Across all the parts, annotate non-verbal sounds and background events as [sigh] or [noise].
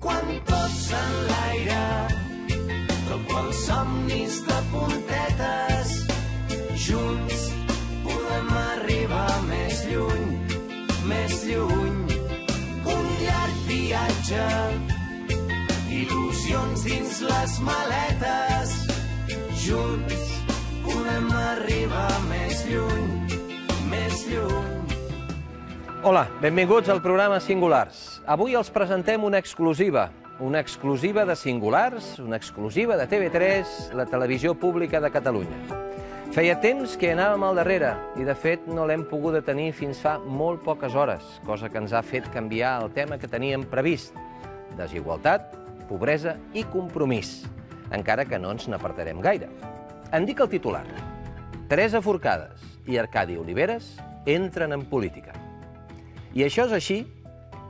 Quan tot s'enlaira, com quan somnis de puntetes, junts podem arribar més lluny, més lluny. Un llarg viatge, il·lusions dins les maletes, junts podem arribar més lluny, més lluny. Hola, benvinguts al programa Singulars. Avui els presentem una exclusiva, una exclusiva de Singulars, una exclusiva de TV3, la televisió pública de Catalunya. Feia temps que anàvem al darrere i, de fet, no l'hem pogut detenir fins fa molt poques hores, cosa que ens ha fet canviar el tema que teníem previst. Desigualtat, pobresa i compromís, encara que no ens n'apartarem gaire. En dic el titular. Teresa Forcades i Arcadi Oliveres entren en política. I això és així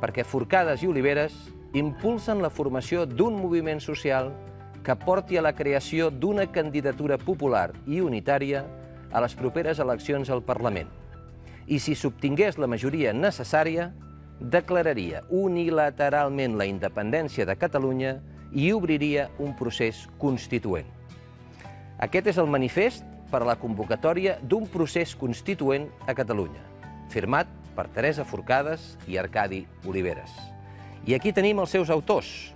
perquè Forcades i Oliveres impulsen la formació d'un moviment social que porti a la creació d'una candidatura popular i unitària a les properes eleccions al Parlament. I si s'obtingués la majoria necessària, declararia unilateralment la independència de Catalunya i obriria un procés constituent. Aquest és el manifest per a la convocatòria d'un procés constituent a Catalunya, firmat per Teresa Forcades i Arcadi Oliveres. I aquí tenim els seus autors.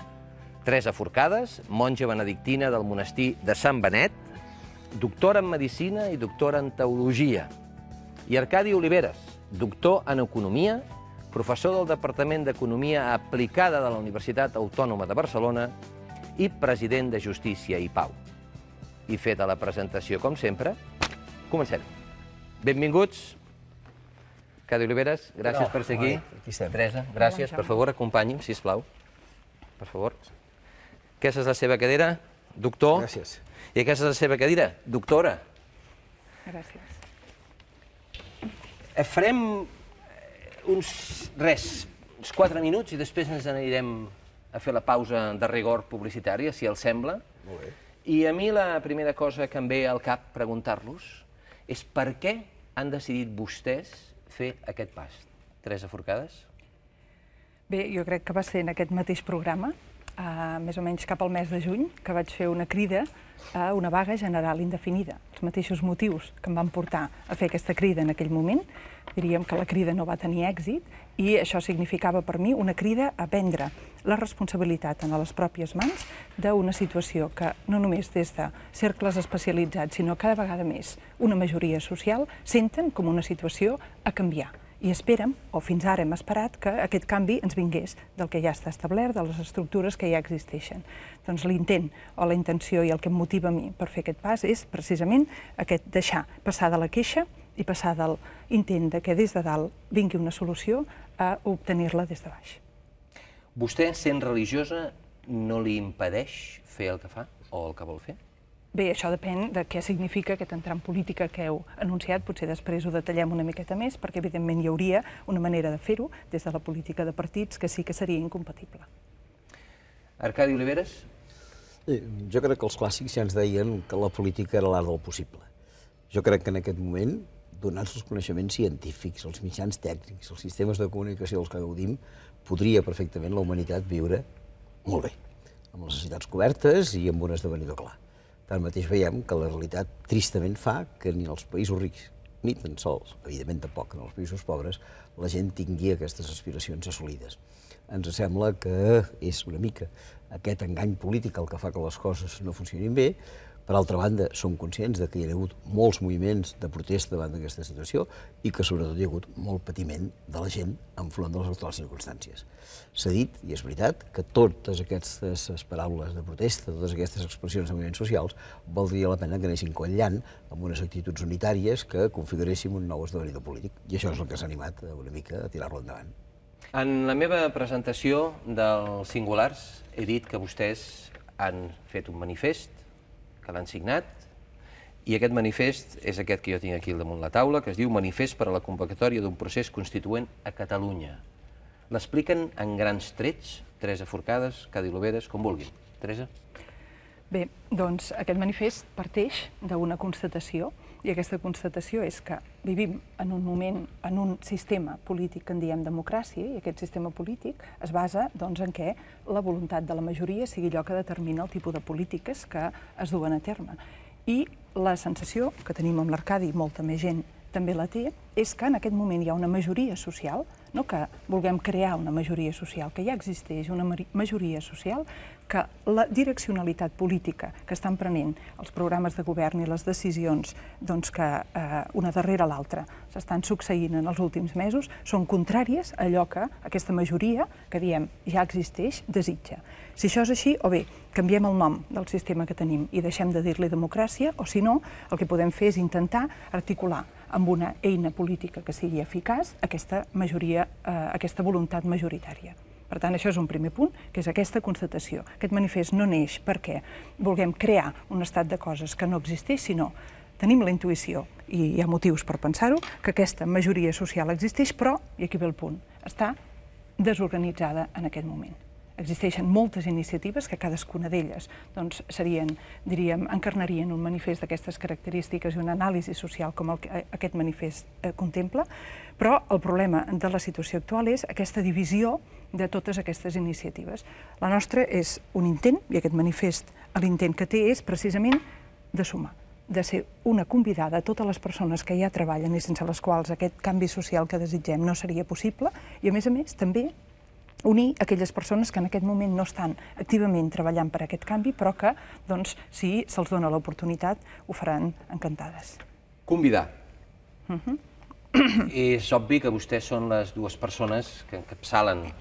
Teresa Forcades, monja benedictina del monestir de Sant Benet, doctora en Medicina i doctora en Teologia. I Arcadi Oliveres, doctor en Economia, professor del Departament d'Economia Aplicada de la Universitat Autònoma de Barcelona i president de Justícia i Pau. I feta la presentació, com sempre, comencem. Benvinguts Cadi Oliveres, gràcies no, per ser aquí. aquí estem. Teresa, gràcies. Per favor, acompanyi'm, sisplau. Per favor. Aquesta és la seva cadira, doctor. Gràcies. I aquesta és la seva cadira, doctora. Gràcies. Farem eh, uns, res, uns 4 minuts i després ens anirem a fer la pausa de rigor publicitària, si els sembla. Molt bé. I a mi la primera cosa que em ve al cap preguntar-los és per què han decidit vostès fer aquest pas? Teresa Forcades? Bé, jo crec que va ser en aquest mateix programa eh, més o menys cap al mes de juny, que vaig fer una crida a una vaga general indefinida. Els mateixos motius que em van portar a fer aquesta crida en aquell moment, diríem que la crida no va tenir èxit, i això significava per mi una crida a prendre la responsabilitat en les pròpies mans d'una situació que no només des de cercles especialitzats, sinó cada vegada més una majoria social senten com una situació a canviar i esperem, o fins ara hem esperat, que aquest canvi ens vingués del que ja està establert, de les estructures que ja existeixen. Doncs l'intent o la intenció i el que em motiva a mi per fer aquest pas és precisament aquest deixar passar de la queixa i passar del intent de que des de dalt vingui una solució a obtenir-la des de baix. Vostè, sent religiosa, no li impedeix fer el que fa o el que vol fer? Bé, això depèn de què significa aquest entrar en política que heu anunciat. Potser després ho detallem una miqueta més, perquè evidentment hi hauria una manera de fer-ho des de la política de partits que sí que seria incompatible. Arcadi Oliveres? Eh, jo crec que els clàssics ja ens deien que la política era l'art del possible. Jo crec que en aquest moment, donats els coneixements científics, els mitjans tècnics, els sistemes de comunicació dels que gaudim, podria perfectament la humanitat viure molt bé, amb les necessitats cobertes i amb un esdevenidor clar. Tanmateix veiem que la realitat tristament fa que ni els països rics, ni tan sols, evidentment tampoc en els països pobres, la gent tingui aquestes aspiracions assolides. Ens sembla que és una mica aquest engany polític el que fa que les coses no funcionin bé, per altra banda, som conscients de que hi ha hagut molts moviments de protesta davant d'aquesta situació i que sobretot hi ha hagut molt patiment de la gent enfront de les actuals circumstàncies. S'ha dit, i és veritat, que totes aquestes paraules de protesta, totes aquestes expressions de moviments socials, valdria la pena que anessin quallant amb unes actituds unitàries que configuréssim un nou esdevenidor polític. I això és el que s'ha animat una mica a tirar-lo endavant. En la meva presentació dels singulars he dit que vostès han fet un manifest que l'han signat, i aquest manifest és aquest que jo tinc aquí al damunt la taula, que es diu Manifest per a la convocatòria d'un procés constituent a Catalunya. L'expliquen en grans trets, Teresa Forcades, Cadi Loberes, com vulguin. Teresa? Bé, doncs aquest manifest parteix d'una constatació, i aquesta constatació és que vivim en un moment, en un sistema polític que en diem democràcia, i aquest sistema polític es basa doncs, en què la voluntat de la majoria sigui allò que determina el tipus de polítiques que es duen a terme. I la sensació que tenim amb l'Arcadi, molta més gent també la té, és que en aquest moment hi ha una majoria social, no que vulguem crear una majoria social, que ja existeix una majoria social que la direccionalitat política que estan prenent els programes de govern i les decisions doncs, que eh, una darrere l'altra s'estan succeint en els últims mesos són contràries a allò que aquesta majoria, que diem ja existeix, desitja. Si això és així, o bé canviem el nom del sistema que tenim i deixem de dir-li democràcia, o si no, el que podem fer és intentar articular amb una eina política que sigui eficaç aquesta majoria, eh, aquesta voluntat majoritària. Per tant, això és un primer punt, que és aquesta constatació. Aquest manifest no neix perquè vulguem crear un estat de coses que no existeix, sinó tenim la intuïció, i hi ha motius per pensar-ho, que aquesta majoria social existeix, però, i aquí ve el punt, està desorganitzada en aquest moment existeixen moltes iniciatives que cadascuna d'elles doncs, serien, diríem, encarnarien un manifest d'aquestes característiques i una anàlisi social com el que eh, aquest manifest eh, contempla, però el problema de la situació actual és aquesta divisió de totes aquestes iniciatives. La nostra és un intent, i aquest manifest l'intent que té és precisament de sumar de ser una convidada a totes les persones que ja treballen i sense les quals aquest canvi social que desitgem no seria possible, i a més a més també unir aquelles persones que en aquest moment no estan activament treballant per aquest canvi, però que, doncs, si se'ls dona l'oportunitat, ho faran encantades. Convidar. Uh mhm. -huh. És obvi que vostès són les dues persones que encapçalen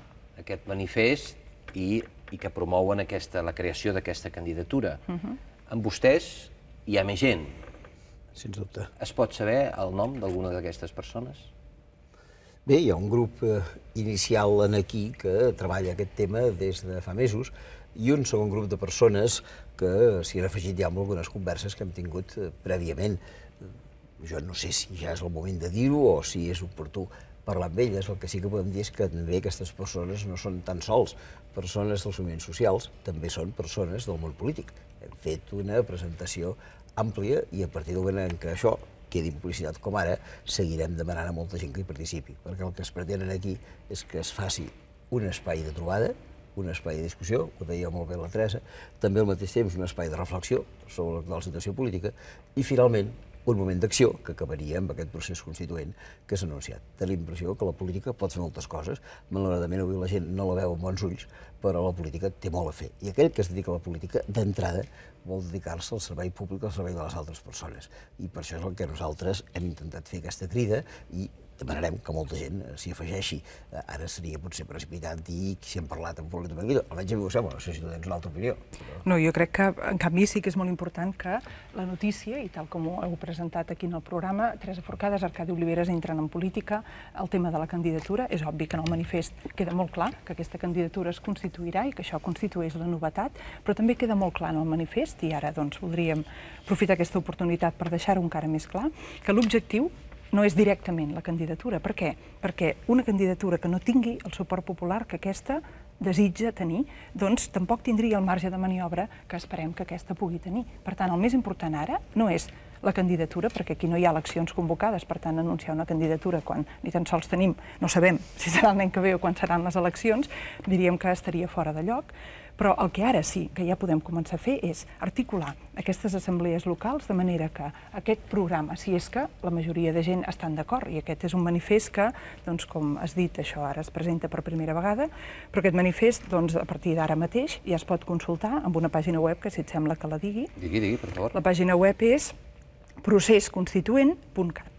aquest manifest i, i que promouen aquesta, la creació d'aquesta candidatura. Uh mhm. -huh. Amb vostès hi ha més gent. Sens dubte. Es pot saber el nom d'alguna d'aquestes persones? Bé, hi ha un grup eh, inicial en aquí que treballa aquest tema des de fa mesos i un segon grup de persones que s'hi han afegit ja amb algunes converses que hem tingut eh, prèviament. Jo no sé si ja és el moment de dir-ho o si és oportú parlar amb elles. El que sí que podem dir és que també aquestes persones no són tan sols persones dels moviments socials, també són persones del món polític. Hem fet una presentació àmplia i a partir del moment en què això quedi publicitat com ara, seguirem demanant a molta gent que hi participi, perquè el que es pretenen aquí és que es faci un espai de trobada, un espai de discussió, ho deia molt bé la Teresa, també al mateix temps un espai de reflexió sobre la situació política, i finalment un moment d'acció que acabaria amb aquest procés constituent que s'ha anunciat. Té la impressió que la política pot fer moltes coses, malauradament avui la gent no la veu amb bons ulls, però la política té molt a fer. I aquell que es dedica a la política, d'entrada, vol dedicar-se al servei públic, al servei de les altres persones. I per això és el que nosaltres hem intentat fer aquesta crida i demanarem que molta gent eh, s'hi afegeixi. Eh, ara seria potser precipitat dir que si hem parlat amb públic de Benguido. Almenys a mi ho sembla, no sé si tu tens una altra opinió. Però... No, jo crec que, en canvi, sí que és molt important que la notícia, i tal com ho heu presentat aquí en el programa, Teresa Forcades, Arcadi Oliveres entren en política, el tema de la candidatura, és obvi que en el manifest queda molt clar que aquesta candidatura es constituirà i que això constitueix la novetat, però també queda molt clar en el manifest, i ara doncs voldríem aprofitar aquesta oportunitat per deixar-ho encara més clar, que l'objectiu no és directament la candidatura. Per què? Perquè una candidatura que no tingui el suport popular que aquesta desitja tenir, doncs tampoc tindria el marge de maniobra que esperem que aquesta pugui tenir. Per tant, el més important ara no és la candidatura, perquè aquí no hi ha eleccions convocades, per tant, anunciar una candidatura quan ni tan sols tenim, no sabem si serà l'any que ve o quan seran les eleccions, diríem que estaria fora de lloc, però el que ara sí que ja podem començar a fer és articular aquestes assemblees locals de manera que aquest programa, si és que la majoria de gent estan d'acord, i aquest és un manifest que, doncs, com has dit, això ara es presenta per primera vegada, però aquest manifest, doncs, a partir d'ara mateix ja es pot consultar amb una pàgina web que, si et sembla que la digui... Digui, digui, per favor. La pàgina web és processconstituent.cat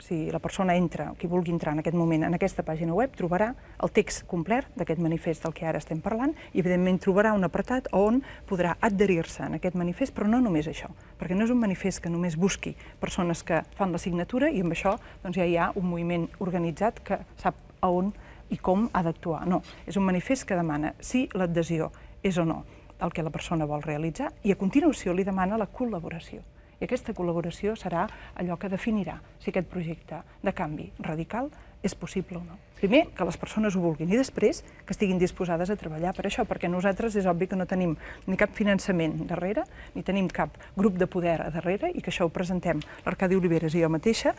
si la persona entra, qui vulgui entrar en aquest moment, en aquesta pàgina web, trobarà el text complet d'aquest manifest del que ara estem parlant i, evidentment, trobarà un apartat on podrà adherir-se en aquest manifest, però no només això, perquè no és un manifest que només busqui persones que fan la signatura i amb això doncs, ja hi ha un moviment organitzat que sap a on i com ha d'actuar. No, és un manifest que demana si l'adhesió és o no el que la persona vol realitzar i a continuació li demana la col·laboració. I aquesta col·laboració serà allò que definirà si aquest projecte de canvi radical és possible o no. Primer, que les persones ho vulguin, i després, que estiguin disposades a treballar per això, perquè nosaltres és obvi que no tenim ni cap finançament darrere, ni tenim cap grup de poder a darrere, i que això ho presentem l'Arcadi Oliveres i jo mateixa,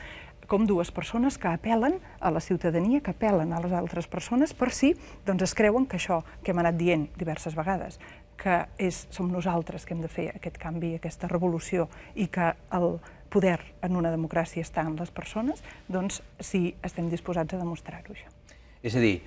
com dues persones que apel·len a la ciutadania, que apel·len a les altres persones per si doncs, es creuen que això que hem anat dient diverses vegades, que és, som nosaltres que hem de fer aquest canvi, aquesta revolució, i que el poder en una democràcia està en les persones, doncs sí, estem disposats a demostrar-ho, això. És a dir,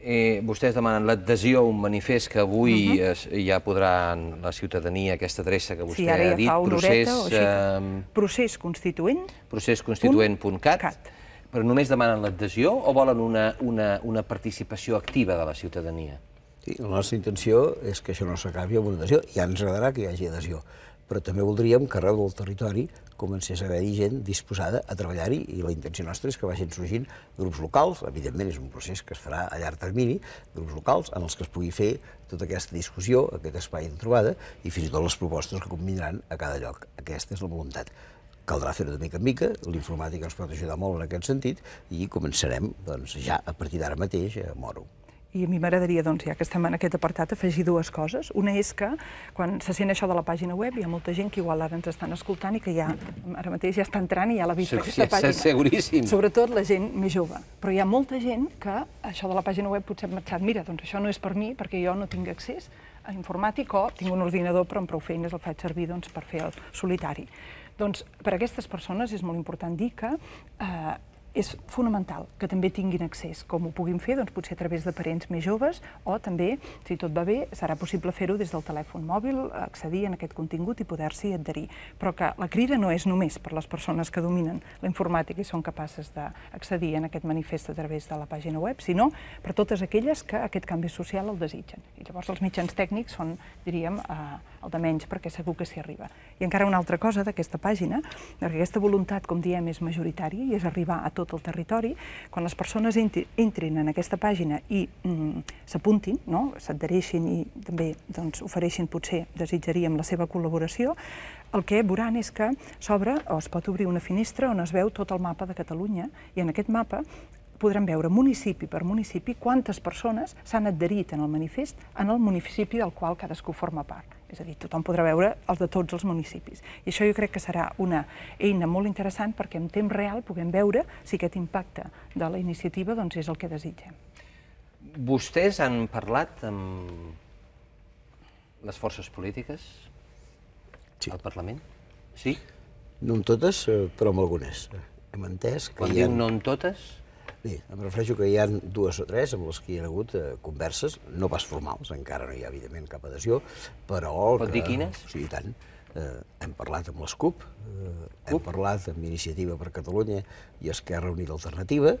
eh, vostès demanen l'adhesió a un manifest que avui uh mhm. -huh. es, ja podrà la ciutadania, aquesta adreça que vostè sí, ja ha dit, procés... Horeta, eh, procés constituent. Procés constituent.cat. Punt però només demanen l'adhesió o volen una, una, una participació activa de la ciutadania? Sí, la nostra intenció és que això no s'acabi amb una adhesió. Ja ens agradarà que hi hagi adhesió, però també voldríem que arreu del territori comencés a haver-hi gent disposada a treballar-hi i la intenció nostra és que vagin sorgint grups locals, evidentment és un procés que es farà a llarg termini, grups locals en els que es pugui fer tota aquesta discussió, aquest espai de trobada i fins i tot les propostes que convindran a cada lloc. Aquesta és la voluntat. Caldrà fer-ho de mica en mica, l'informàtica ens pot ajudar molt en aquest sentit i començarem doncs, ja a partir d'ara mateix a moro i a mi m'agradaria, doncs, ja que estem en aquest apartat, afegir dues coses. Una és que, quan se sent això de la pàgina web, hi ha molta gent que igual ara ens estan escoltant i que ja, ara mateix ja està entrant i ja l'ha vist sí, aquesta pàgina. Seguríssim. Sobretot la gent més jove. Però hi ha molta gent que això de la pàgina web potser ha marxat, mira, doncs això no és per mi perquè jo no tinc accés a informàtic o tinc un ordinador però amb prou feines el faig servir doncs, per fer el solitari. Doncs per a aquestes persones és molt important dir que eh, és fonamental que també tinguin accés. Com ho puguin fer? Doncs potser a través de parents més joves o també, si tot va bé, serà possible fer-ho des del telèfon mòbil, accedir en aquest contingut i poder-s'hi adherir. Però que la crida no és només per les persones que dominen la informàtica i són capaces d'accedir en aquest manifest a través de la pàgina web, sinó per totes aquelles que aquest canvi social el desitgen. I llavors els mitjans tècnics són, diríem, eh, el de menys, perquè segur que s'hi arriba. I encara una altra cosa d'aquesta pàgina, perquè aquesta voluntat, com diem, és majoritària i és arribar a tot el territori, quan les persones entrin en aquesta pàgina i mm, s'apuntin, no? s'adhereixin i també doncs, ofereixin, potser desitjaríem la seva col·laboració, el que veuran és que s'obre o es pot obrir una finestra on es veu tot el mapa de Catalunya i en aquest mapa podran veure municipi per municipi quantes persones s'han adherit en el manifest en el municipi del qual cadascú forma part. És a dir, tothom podrà veure els de tots els municipis. I això jo crec que serà una eina molt interessant perquè en temps real puguem veure si aquest impacte de la iniciativa doncs, és el que desitgem. Vostès han parlat amb les forces polítiques sí. al Parlament? Sí? No amb totes, eh, però amb algunes. Hem entès que Quan hi ha... diu no amb totes? Bé, em refereixo que hi ha dues o tres amb les que hi ha hagut eh, converses, no pas formals, encara no hi ha, evidentment, cap adhesió, però... Pot que, dir quines? Sí, i tant. Eh, hem parlat amb les CUP, eh, CUP, hem parlat amb Iniciativa per Catalunya i Esquerra Unida Alternativa,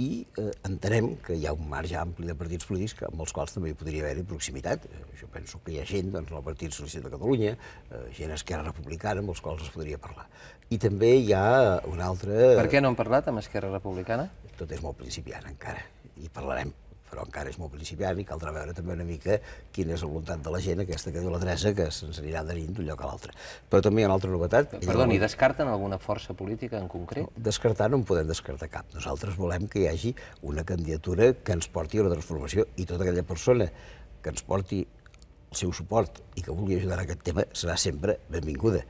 i eh, entenem que hi ha un marge ampli de partits polítics que, amb els quals també hi podria haver-hi proximitat. Eh, jo penso que hi ha gent, doncs, del Partit Socialista de Catalunya, eh, gent esquerra republicana, amb els quals es podria parlar. I també hi ha una altra... Per què no han parlat amb Esquerra Republicana? Tot és molt principiant, encara. I parlarem però encara és molt principiant i caldrà veure també una mica quina és la voluntat de la gent, aquesta que diu la Teresa, que se'ns anirà adherint d'un lloc a l'altre. Però també hi ha una altra novetat... Perdoni, vol... descarten alguna força política en concret? No, descartar no en podem descartar cap. Nosaltres volem que hi hagi una candidatura que ens porti a una transformació i tota aquella persona que ens porti el seu suport i que vulgui ajudar en aquest tema serà sempre benvinguda.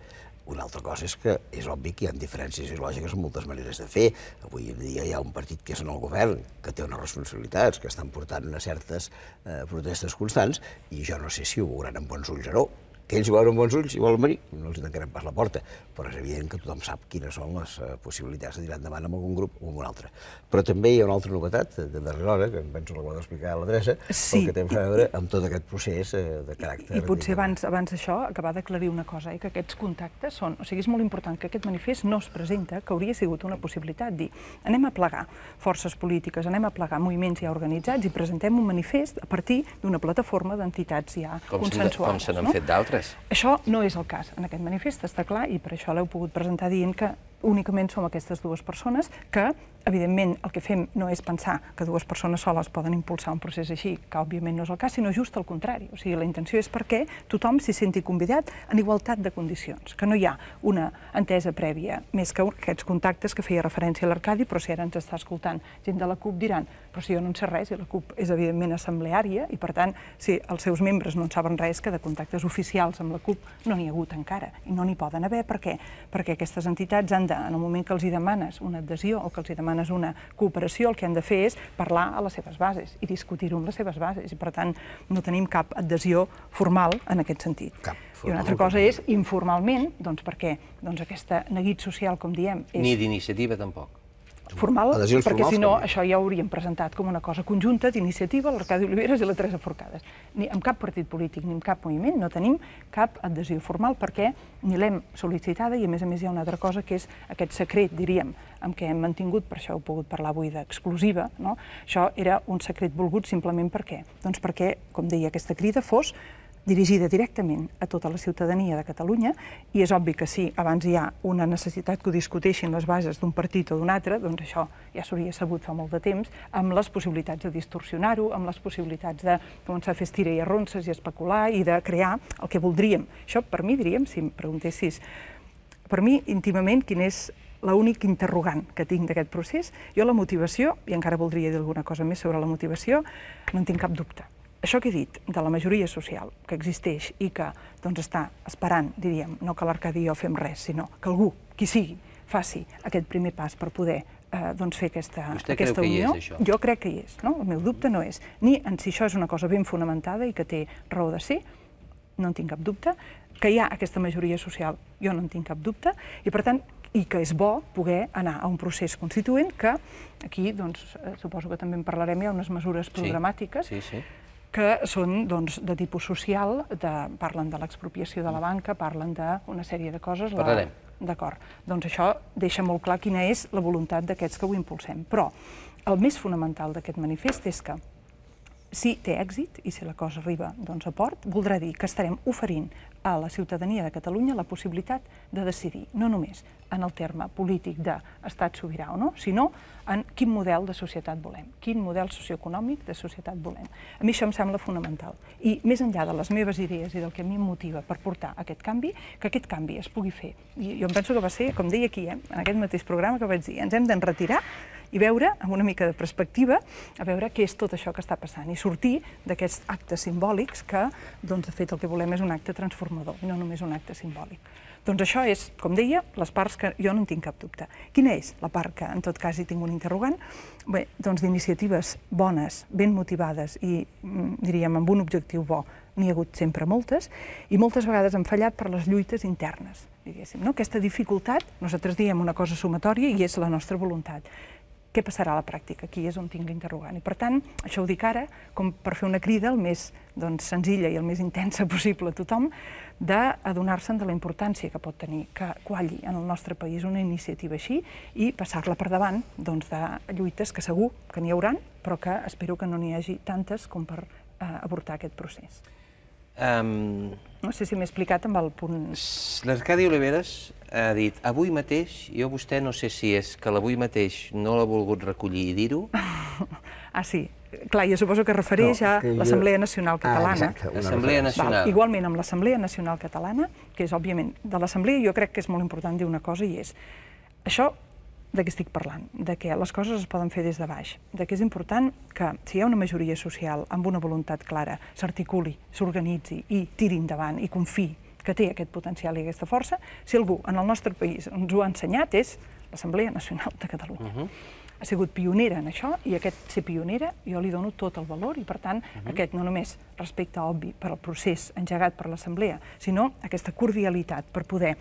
Una altra cosa és que és obvi que hi ha diferències ideològiques en moltes maneres de fer. Avui en dia hi ha un partit que és en el govern, que té unes responsabilitats, que estan portant unes certes eh, protestes constants, i jo no sé si ho veuran amb bons ulls o no, que ells veuen amb bons ulls i volen venir, no els tancarem pas la porta, però és evident que tothom sap quines són les eh, possibilitats de tirar endavant amb algun grup o amb un altre. Però també hi ha una altra novetat eh, de darrera hora, que em penso la pot explicar a l'adreça, sí. que té a veure amb tot aquest procés eh, de caràcter... I, i potser abans, abans d'això acabar d'aclarir una cosa, eh, que aquests contactes són... O sigui, és molt important que aquest manifest no es presenta, que hauria sigut una possibilitat, dir, anem a plegar forces polítiques, anem a plegar moviments ja organitzats i presentem un manifest a partir d'una plataforma d'entitats ja com consensuades. Com se n'han no? fet d'altres, això no és el cas en aquest manifest, està clar, i per això l'heu pogut presentar dient que únicament som aquestes dues persones que, evidentment, el que fem no és pensar que dues persones soles poden impulsar un procés així, que òbviament no és el cas, sinó just al contrari. O sigui, la intenció és perquè tothom s'hi senti convidat en igualtat de condicions, que no hi ha una entesa prèvia, més que aquests contactes que feia referència a l'Arcadi, però si ara ens està escoltant gent de la CUP diran però si jo no en sé res, i la CUP és evidentment assembleària, i per tant, si els seus membres no en saben res, que de contactes oficials amb la CUP no n'hi ha hagut encara, i no n'hi poden haver, per què? Perquè aquestes entitats han banda, en el moment que els demanes una adhesió o que els demanes una cooperació, el que han de fer és parlar a les seves bases i discutir-ho amb les seves bases. I, per tant, no tenim cap adhesió formal en aquest sentit. Cap. I una altra cosa és informalment, doncs perquè doncs aquesta neguit social, com diem... És... Ni d'iniciativa, tampoc formal, Adhesions perquè si no també. això ja ho hauríem presentat com una cosa conjunta d'iniciativa, l'Arcadi Oliveres i la Teresa Forcades. Ni amb cap partit polític ni amb cap moviment no tenim cap adhesió formal perquè ni l'hem sol·licitada i a més a més hi ha una altra cosa que és aquest secret, diríem, amb què hem mantingut, per això heu pogut parlar avui d'exclusiva, no? això era un secret volgut simplement perquè, Doncs perquè, com deia, aquesta crida fos dirigida directament a tota la ciutadania de Catalunya, i és obvi que si sí, abans hi ha una necessitat que ho discuteixin les bases d'un partit o d'un altre, doncs això ja s'hauria sabut fa molt de temps, amb les possibilitats de distorsionar-ho, amb les possibilitats de començar a fer estira i arronses i especular i de crear el que voldríem. Això, per mi, diríem, si em preguntessis, per mi, íntimament, quin és l'únic interrogant que tinc d'aquest procés, jo la motivació, i encara voldria dir alguna cosa més sobre la motivació, no en tinc cap dubte això que he dit de la majoria social que existeix i que doncs, està esperant, diríem, no que l'Arcadi o jo fem res, sinó que algú, qui sigui, faci aquest primer pas per poder eh, doncs fer aquesta, Vostè aquesta unió. és, això? Jo crec que hi és, no? el meu dubte no és, ni en si això és una cosa ben fonamentada i que té raó de ser, no en tinc cap dubte, que hi ha aquesta majoria social, jo no en tinc cap dubte, i per tant, i que és bo poder anar a un procés constituent que aquí, doncs, eh, suposo que també en parlarem, hi ha unes mesures programàtiques, sí, sí, sí que són doncs, de tipus social, de, parlen de l'expropiació de la mm. banca, parlen d'una sèrie de coses. Parlarem. D'acord. Doncs això deixa molt clar quina és la voluntat d'aquests que ho impulsem. Però el més fonamental d'aquest manifest és que si té èxit i si la cosa arriba doncs, a port, voldrà dir que estarem oferint a la ciutadania de Catalunya la possibilitat de decidir, no només en el terme polític d'estat de sobirà o no, sinó en quin model de societat volem, quin model socioeconòmic de societat volem. A mi això em sembla fonamental. I més enllà de les meves idees i del que a mi em motiva per portar aquest canvi, que aquest canvi es pugui fer. I jo em penso que va ser, com deia aquí, eh, en aquest mateix programa que vaig dir, ens hem d'enretirar i veure, amb una mica de perspectiva, a veure què és tot això que està passant i sortir d'aquests actes simbòlics que, doncs, de fet, el que volem és un acte transformador i no només un acte simbòlic. Doncs això és, com deia, les parts que jo no en tinc cap dubte. Quina és la part que, en tot cas, hi tinc un interrogant? Bé, doncs d'iniciatives bones, ben motivades i, mm, diríem, amb un objectiu bo, n'hi ha hagut sempre moltes, i moltes vegades han fallat per les lluites internes, diguéssim. No? Aquesta dificultat, nosaltres diem una cosa sumatòria i és la nostra voluntat, què passarà a la pràctica? Aquí és on tinc l'interrogant. I per tant, això ho dic ara, com per fer una crida el més doncs, senzilla i el més intensa [laughs] possible a tothom, d'adonar-se'n de la importància que pot tenir que qualli en el nostre país una iniciativa així i passar-la per davant doncs, de lluites que segur que n'hi hauran, però que espero que no n'hi hagi tantes com per eh, avortar aquest procés. Um, no sé si m'he explicat amb el punt... L'Arcadi Oliveres ha dit, avui mateix, jo vostè no sé si és que l'avui mateix no l'ha volgut recollir i dir-ho... [laughs] ah, sí. Clar, jo suposo que refereix no, a l'Assemblea jo... Nacional ah, Catalana. Ah, Nacional. Val, igualment amb l'Assemblea Nacional Catalana, que és, òbviament, de l'Assemblea, jo crec que és molt important dir una cosa, i és... Això de què estic parlant, de que les coses es poden fer des de baix, de que és important que si hi ha una majoria social amb una voluntat clara, s'articuli, s'organitzi i tiri endavant i confi que té aquest potencial i aquesta força, si algú en el nostre país ens ho ha ensenyat és l'Assemblea Nacional de Catalunya. Uh mhm. -huh ha sigut pionera en això, i aquest ser pionera jo li dono tot el valor, i per tant, uh mhm. -huh. aquest no només respecte obvi per al procés engegat per l'Assemblea, sinó aquesta cordialitat per poder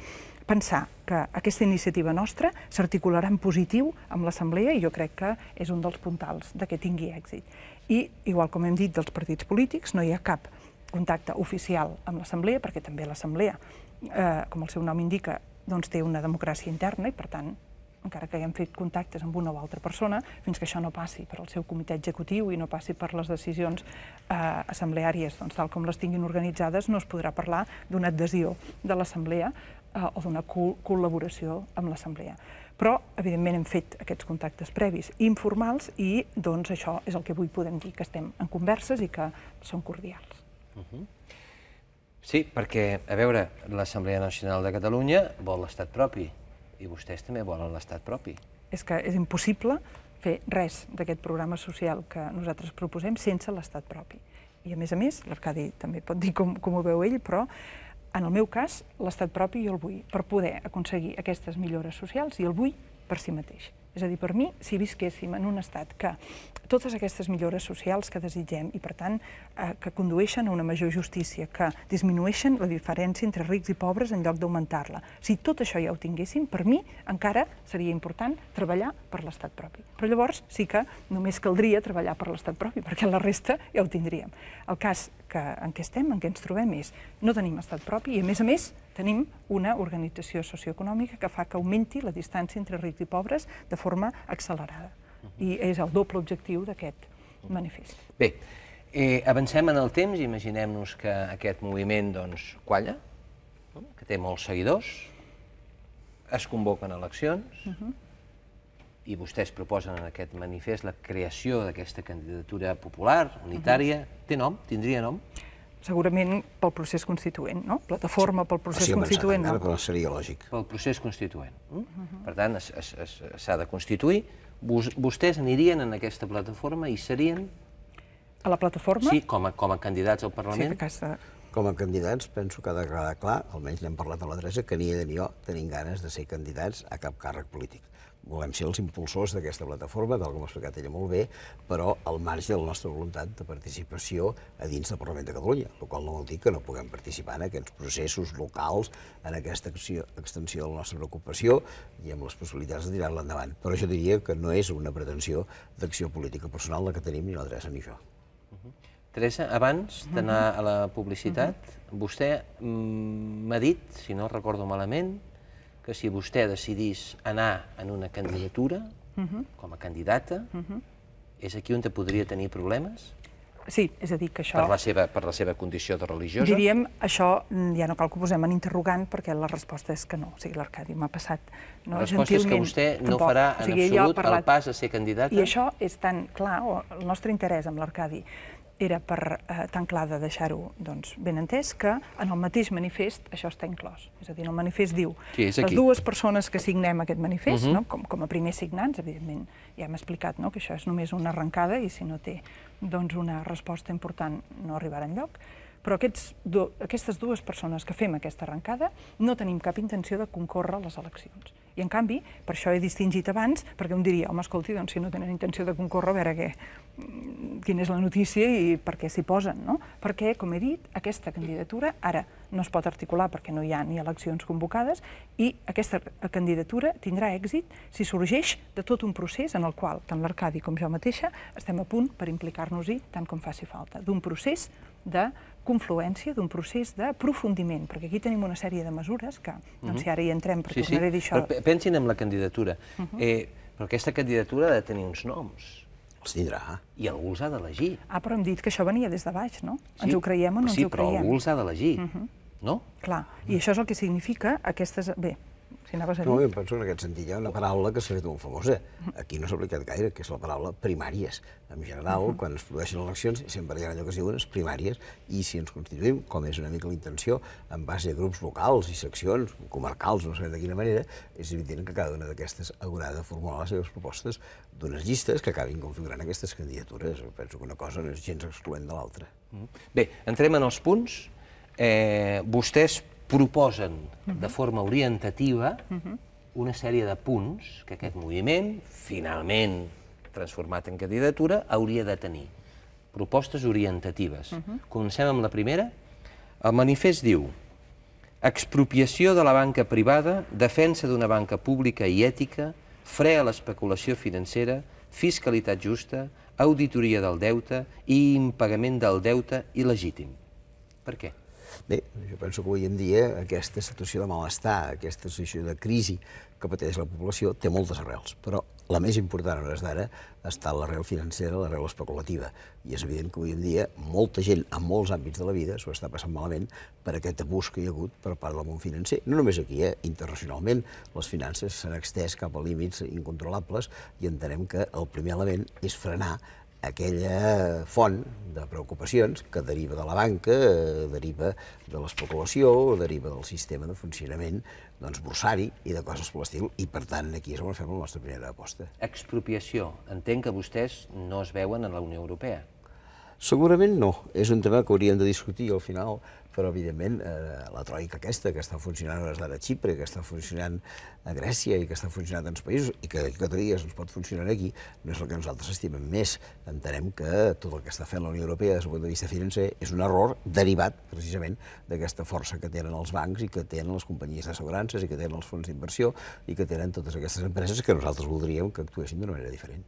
pensar que aquesta iniciativa nostra s'articularà en positiu amb l'Assemblea i jo crec que és un dels puntals de que tingui èxit. I, igual com hem dit dels partits polítics, no hi ha cap contacte oficial amb l'Assemblea, perquè també l'Assemblea, eh, com el seu nom indica, doncs té una democràcia interna i, per tant, encara que haguem fet contactes amb una o altra persona, fins que això no passi per al seu comitè executiu i no passi per les decisions eh, assembleàries, doncs, tal com les tinguin organitzades, no es podrà parlar d'una adhesió de l'assemblea eh, o d'una col col·laboració amb l'assemblea però evidentment hem fet aquests contactes previs i informals i doncs això és el que avui podem dir, que estem en converses i que són cordials. Uh -huh. Sí, perquè, a veure, l'Assemblea Nacional de Catalunya vol l'estat propi, i vostès també volen l'estat propi. És que és impossible fer res d'aquest programa social que nosaltres proposem sense l'estat propi. I a més a més, l'Arcadi també pot dir com, com ho veu ell, però en el meu cas, l'estat propi jo el vull per poder aconseguir aquestes millores socials i el vull per si mateix. És a dir, per mi, si visquéssim en un estat que totes aquestes millores socials que desitgem i, per tant, eh, que condueixen a una major justícia, que disminueixen la diferència entre rics i pobres en lloc d'augmentar-la, si tot això ja ho tinguéssim, per mi encara seria important treballar per l'estat propi. Però llavors sí que només caldria treballar per l'estat propi, perquè la resta ja ho tindríem. El cas que, en què estem, en què ens trobem, és no tenim estat propi i, a més a més, Tenim una organització socioeconòmica que fa que augmenti la distància entre rics i pobres de forma accelerada. Mhm. I és el doble objectiu d'aquest manifest. Bé, eh, avancem en el temps, i imaginem-nos que aquest moviment doncs, qualla, que té molts seguidors, es convoquen eleccions, uh mhm. -huh i vostès proposen en aquest manifest la creació d'aquesta candidatura popular, unitària. Uh mhm. -huh. Té nom? Tindria nom? segurament pel procés constituent, no? Plataforma pel procés sí, constituent. Sí, no? però seria lògic. Pel procés constituent. Mm -huh. Mhm. Per tant, s'ha de constituir. vostès anirien en aquesta plataforma i serien... A la plataforma? Sí, com a, com a candidats al Parlament. Sí, casa... Com a candidats, penso que ha de quedar clar, almenys n'hem parlat a la Teresa, que ni ella ni jo tenim ganes de ser candidats a cap càrrec polític volem ser els impulsors d'aquesta plataforma, tal com ha explicat ella molt bé, però al marge de la nostra voluntat de participació a dins del Parlament de Catalunya, el qual no vol dir que no puguem participar en aquests processos locals, en aquesta acció, extensió de la nostra preocupació i amb les possibilitats de tirar-la endavant. Però jo diria que no és una pretensió d'acció política personal la que tenim ni la Teresa ni jo. Uh-huh. Teresa, abans uh-huh. d'anar a la publicitat, uh-huh. vostè mm, m'ha dit, si no recordo malament, que si vostè decidís anar en una candidatura, uh -huh. com a candidata, uh -huh. és aquí on te podria tenir problemes? Sí, és a dir, que això... Per la seva, per la seva condició de religiosa? Diríem, això mm, ja no cal que ho posem en interrogant, perquè la resposta és que no. O sigui, l'Arcadi m'ha passat... No, la resposta és que vostè tampoc. no farà en o sigui, absolut parlat... el pas a ser candidata? I això és tan clar, o el nostre interès amb l'Arcadi era per eh, tan clar de deixar-ho doncs, ben entès que en el mateix manifest això està inclòs. És a dir, en el manifest diu sí, les dues persones que signem aquest manifest, uh -huh. no? com, com a primers signants, evidentment ja hem explicat no? que això és només una arrencada i si no té doncs, una resposta important no arribarà enlloc, però aquests do, aquestes dues persones que fem aquesta arrencada no tenim cap intenció de concórrer a les eleccions. I, en canvi, per això he distingit abans, perquè un diria, home, escolti, doncs, si no tenen intenció de concórrer, a veure què, quina és la notícia i per què s'hi posen, no? Perquè, com he dit, aquesta candidatura ara no es pot articular perquè no hi ha ni eleccions convocades i aquesta candidatura tindrà èxit si sorgeix de tot un procés en el qual tant l'Arcadi com jo mateixa estem a punt per implicar-nos-hi tant com faci falta, d'un procés de confluència, d'un procés d'aprofundiment, perquè aquí tenim una sèrie de mesures que, doncs, si ara hi entrem, per sí, tornaré sí. a dir això... Però pensin en la candidatura. Uh -huh. eh, però aquesta candidatura ha de tenir uns noms els tindrà. I algú els ha d'elegir. Ah, però hem dit que això venia des de baix, no? Sí, ens ho creiem o no sí, ens ho creiem? Sí, però algú els ha d'elegir, uh mhm. -huh. no? Clar, i això és el que significa aquestes... Bé, si anaves a dir... No, jo penso en aquest sentit, hi ha una paraula que s'ha fet molt famosa, aquí no s'ha aplicat gaire, que és la paraula primàries. En general, uh -huh. quan es produeixen eleccions, sempre hi ha allò que es diuen les primàries, i si ens constituïm, com és una mica la intenció, en base a grups locals i seccions, comarcals, no sabem de quina manera, és evident que cada una d'aquestes haurà de formular les seves propostes d'unes llistes que acabin configurant aquestes candidatures. Penso que una cosa no és gens excloent de l'altra. Mm. Bé, entrem en els punts. Eh, vostès proposen de mhm. forma orientativa mhm. una sèrie de punts que aquest moviment, finalment transformat en candidatura, hauria de tenir. Propostes orientatives. Mhm. Comencem amb la primera. El manifest diu expropiació de la banca privada, defensa d'una banca pública i ètica, fre a l'especulació financera, fiscalitat justa, auditoria del deute i impagament del deute il·legítim. Per què? Bé, jo penso que avui en dia aquesta situació de malestar, aquesta situació de crisi que pateix la població té moltes arrels, però la més important a hores d'ara ha estat l'arrel financera, l'arrel especulativa. I és evident que avui en dia molta gent en molts àmbits de la vida s'ho està passant malament per aquest abús que hi ha hagut per part del món financer. No només aquí, eh? internacionalment les finances s'han extès cap a límits incontrolables i entenem que el primer element és frenar aquella font de preocupacions que deriva de la banca, eh, deriva de l'especulació, deriva del sistema de funcionament doncs, bursari i de coses per l'estil, i per tant aquí és on fem la nostra primera aposta. Expropiació. Entenc que vostès no es veuen en la Unió Europea. Segurament no. És un tema que hauríem de discutir al final però evidentment eh, la troica aquesta que està funcionant a les d'ara a Xipre, que està funcionant a Grècia i que està funcionant en els països i que d'aquí quatre dies ens doncs, pot funcionar aquí, no és el que nosaltres estimem més. Entenem que tot el que està fent la Unió Europea des del punt de vista financer és un error derivat precisament d'aquesta força que tenen els bancs i que tenen les companyies d'assegurances i que tenen els fons d'inversió i que tenen totes aquestes empreses que nosaltres voldríem que actuessin d'una manera diferent.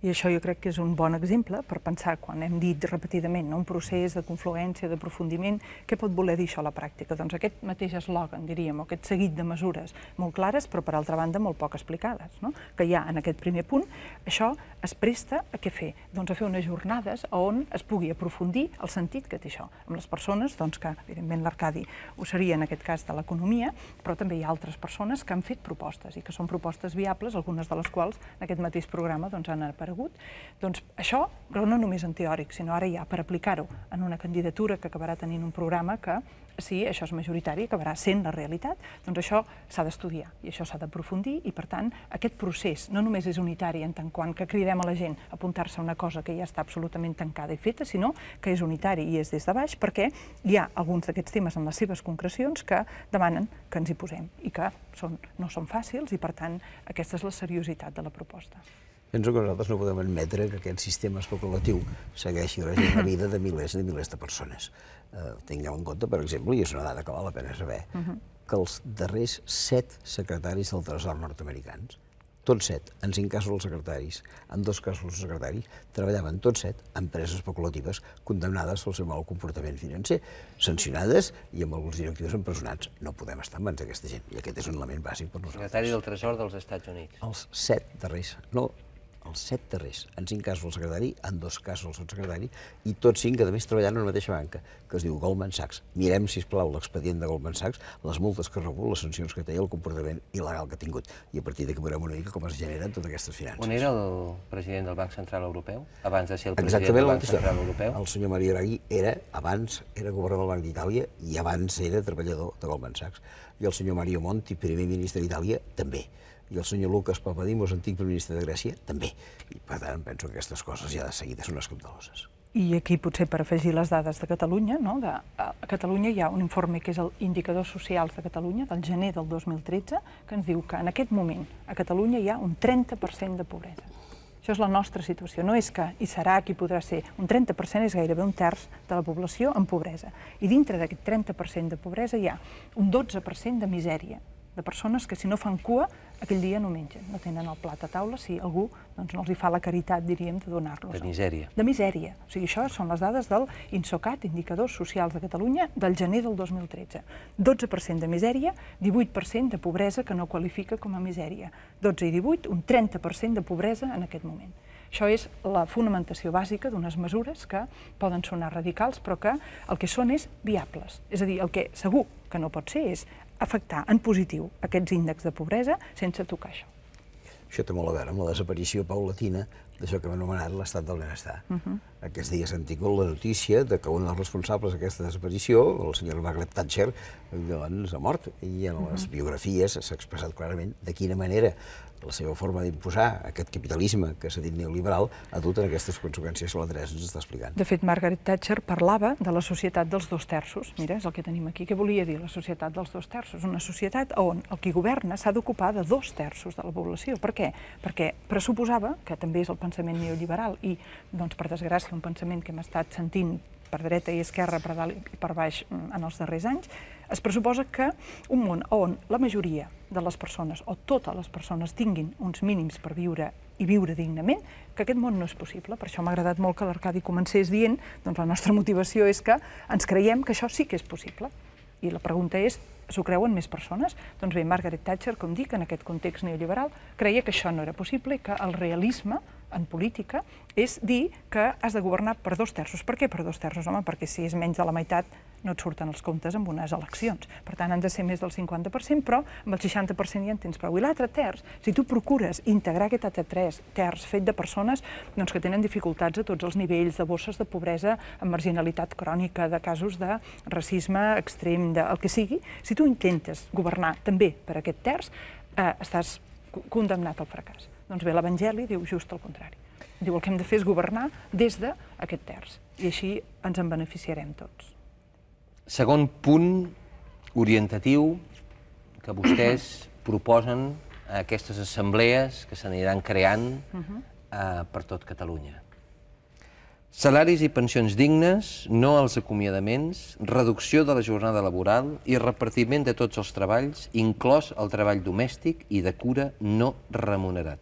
I això jo crec que és un bon exemple per pensar, quan hem dit repetidament no, un procés de confluència, d'aprofundiment, què pot voler dir això a la pràctica? Doncs aquest mateix eslògan, diríem, o aquest seguit de mesures molt clares, però per altra banda molt poc explicades, no? que hi ha en aquest primer punt, això es presta a què fer? Doncs a fer unes jornades on es pugui aprofundir el sentit que té això, amb les persones doncs, que, evidentment, l'Arcadi ho seria en aquest cas de l'economia, però també hi ha altres persones que han fet propostes i que són propostes viables, algunes de les quals en aquest mateix programa doncs, han aparegut desaparegut, doncs això, però no només en teòric, sinó ara ja per aplicar-ho en una candidatura que acabarà tenint un programa que, si això és majoritari, acabarà sent la realitat, doncs això s'ha d'estudiar i això s'ha d'aprofundir i, per tant, aquest procés no només és unitari en tant quan que cridem a la gent a apuntar-se a una cosa que ja està absolutament tancada i feta, sinó que és unitari i és des de baix perquè hi ha alguns d'aquests temes en les seves concrecions que demanen que ens hi posem i que són, no són fàcils i, per tant, aquesta és la seriositat de la proposta. Penso que nosaltres no podem admetre que aquest sistema especulatiu segueixi regint la vida de milers i milers de persones. Eh, tingueu en compte, per exemple, i és una dada que val la pena saber, uh -huh. que els darrers set secretaris del Tresor nord-americans, tots set, en cinc casos els secretaris, en dos casos els secretaris, treballaven tots set empreses especulatives condemnades pel seu mal comportament financer, sancionades i amb alguns directius empresonats. No podem estar en mans d'aquesta gent, i aquest és un element bàsic per nosaltres. Secretari del Tresor dels Estats Units. Els set darrers, no els set darrers, en cinc casos el secretari, en dos casos el secretari, i tots cinc, a més, treballant en la mateixa banca, que es diu Goldman Sachs. Mirem, si plau l'expedient de Goldman Sachs, les multes que ha rebut, les sancions que té el comportament il·legal que ha tingut. I a partir d'aquí veurem una mica com es generen totes aquestes finances. On era el president del Banc Central Europeu, abans de ser el president Exactament del Banc Central Europeu? El senyor Mario Draghi era, abans, era governador del Banc d'Itàlia i abans era treballador de Goldman Sachs. I el senyor Mario Monti, primer ministre d'Itàlia, també i el senyor Lucas Papadimos, antic ministre de Grècia, també. I per tant, penso que aquestes coses ja de seguida són escandaloses. I aquí potser per afegir les dades de Catalunya, no? de, a Catalunya hi ha un informe que és el Indicadors Socials de Catalunya, del gener del 2013, que ens diu que en aquest moment a Catalunya hi ha un 30% de pobresa. Això és la nostra situació. No és que hi serà, qui podrà ser. Un 30% és gairebé un terç de la població en pobresa. I dintre d'aquest 30% de pobresa hi ha un 12% de misèria, de persones que si no fan cua aquell dia no mengen, no tenen el plat a taula si algú doncs, no els hi fa la caritat, diríem, de donar-los. De misèria. De misèria. O sigui, això són les dades del INSOCAT, Indicadors Socials de Catalunya, del gener del 2013. 12% de misèria, 18% de pobresa que no qualifica com a misèria. 12 i 18, un 30% de pobresa en aquest moment. Això és la fonamentació bàsica d'unes mesures que poden sonar radicals, però que el que són és viables. És a dir, el que segur que no pot ser és afectar en positiu aquests índexs de pobresa sense tocar això. Això té molt a veure amb la desaparició paulatina d'això que hem anomenat l'estat del benestar. Mhm. Aquests dies hem tingut la notícia de que un dels responsables d'aquesta desaparició, el senyor Margaret Thatcher, doncs ha mort, i en les mhm. biografies s'ha expressat clarament de quina manera la seva forma d'imposar aquest capitalisme que s'ha dit neoliberal ha dut en aquestes conseqüències que la Teresa ens està explicant. De fet, Margaret Thatcher parlava de la societat dels dos terços. Mira, és el que tenim aquí. Què volia dir la societat dels dos terços? Una societat on el qui governa s'ha d'ocupar de dos terços de la població. Per què? Perquè pressuposava, que també és el pensament neoliberal, i, doncs, per desgràcia, un pensament que hem estat sentint per dreta i esquerra, per dalt i per baix, mm, en els darrers anys, es pressuposa que un món on la majoria de les persones o totes les persones tinguin uns mínims per viure i viure dignament, que aquest món no és possible. Per això m'ha agradat molt que l'Arcadi comencés dient doncs la nostra motivació és que ens creiem que això sí que és possible. I la pregunta és, s'ho creuen més persones? Doncs bé, Margaret Thatcher, com dic, en aquest context neoliberal, creia que això no era possible i que el realisme en política és dir que has de governar per dos terços. Per què per dos terços, home? Perquè si és menys de la meitat no et surten els comptes amb unes eleccions. Per tant, han de ser més del 50%, però amb el 60% ja en tens prou. I l'altre terç, si tu procures integrar aquest altre terç, terç fet de persones doncs, que tenen dificultats a tots els nivells, de bosses de pobresa, amb marginalitat crònica, de casos de racisme extrem, de, el que sigui, si tu intentes governar també per aquest terç, eh, estàs condemnat al fracàs. Doncs bé, l'Evangeli diu just el contrari. Diu el que hem de fer és governar des d'aquest terç. I així ens en beneficiarem tots. Segon punt orientatiu que vostès [clears throat] proposen a aquestes assemblees que s'aniran creant uh mhm. -huh. eh, per tot Catalunya. Salaris i pensions dignes, no als acomiadaments, reducció de la jornada laboral i repartiment de tots els treballs, inclòs el treball domèstic i de cura no remunerat.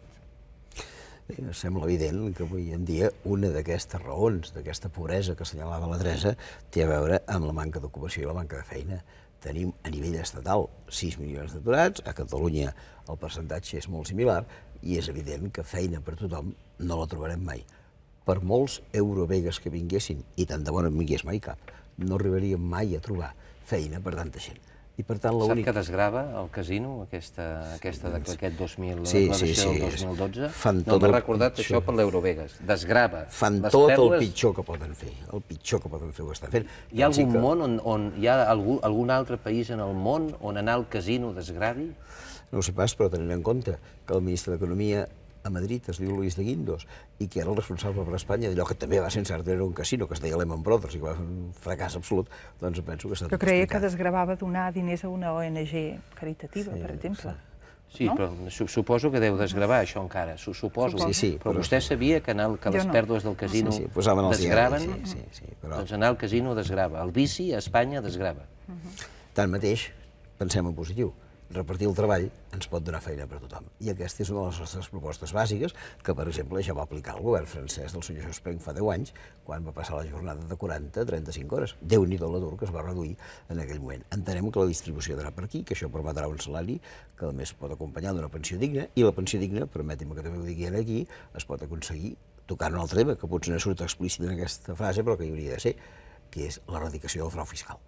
Bé, eh, sembla evident que avui en dia una d'aquestes raons, d'aquesta pobresa que assenyalava la Teresa, té a veure amb la manca d'ocupació i la manca de feina. Tenim a nivell estatal 6 milions d'aturats, a Catalunya el percentatge és molt similar i és evident que feina per tothom no la trobarem mai. Per molts eurovegues que vinguessin, i tant de bona en vingués mai cap, no arribaríem mai a trobar feina per tanta gent i per tant l'únic... Sap que desgrava el casino aquesta, aquesta de, aquest 2000, sí, sí, sí. del 2012? Fan no, tot recordat pitjor. això per l'Eurovegas. Desgrava. Fan les tot perles... el pitjor que poden fer. El pitjor que poden fer ho estan fent. Hi ha algun que... món on, on hi ha algú, algun altre país en el món on anar al casino desgravi? No ho sé pas, però tenint en compte que el ministre d'Economia a Madrid es diu Luis de Guindos i que era el responsable per Espanya d'allò que també va ser encert, era un casino que es deia Lehman Brothers i que va fer un fracàs absolut, doncs penso que s'ha d'explicar. Jo creia que desgravava donar diners a una ONG caritativa, sí, per exemple. Sí. Sí, no? però suposo que deu desgravar això encara, su suposo. Sí, sí, però, però vostè sabia que, anar, que les no. pèrdues del casino sí, sí, desgraven? sí, sí, sí, però... Doncs anar al casino desgrava. El vici a Espanya desgrava. Uh -huh. Tanmateix, pensem en positiu repartir el treball ens pot donar feina per a tothom. I aquesta és una de les nostres propostes bàsiques, que, per exemple, ja va aplicar el govern francès del senyor Josprenc fa 10 anys, quan va passar la jornada de 40 a 35 hores. déu nhi l'atur que es va reduir en aquell moment. Entenem que la distribució d'anar per aquí, que això permetrà un salari que, a més, pot acompanyar d'una pensió digna, i la pensió digna, permeti'm que també ho digui aquí, es pot aconseguir tocant un altre tema, que potser no surt explícit en aquesta frase, però que hi hauria de ser, que és l'erradicació del frau fiscal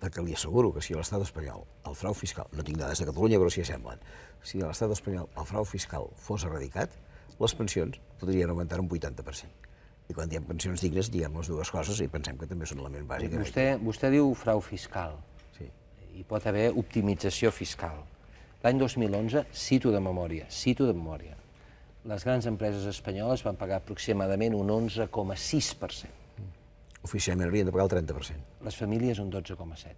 perquè li asseguro que si a l'estat espanyol el frau fiscal, no tinc dades de Catalunya però si semblen, si a l'estat espanyol el frau fiscal fos erradicat, les pensions podrien augmentar un 80%. I quan diem pensions dignes, diem les dues coses i pensem que també són element bàsic. Vostè, vostè diu frau fiscal. Sí. Hi pot haver optimització fiscal. L'any 2011, cito de memòria, cito de memòria, les grans empreses espanyoles van pagar aproximadament un 11,6% oficialment haurien de pagar el 30%. Les famílies un 12,7.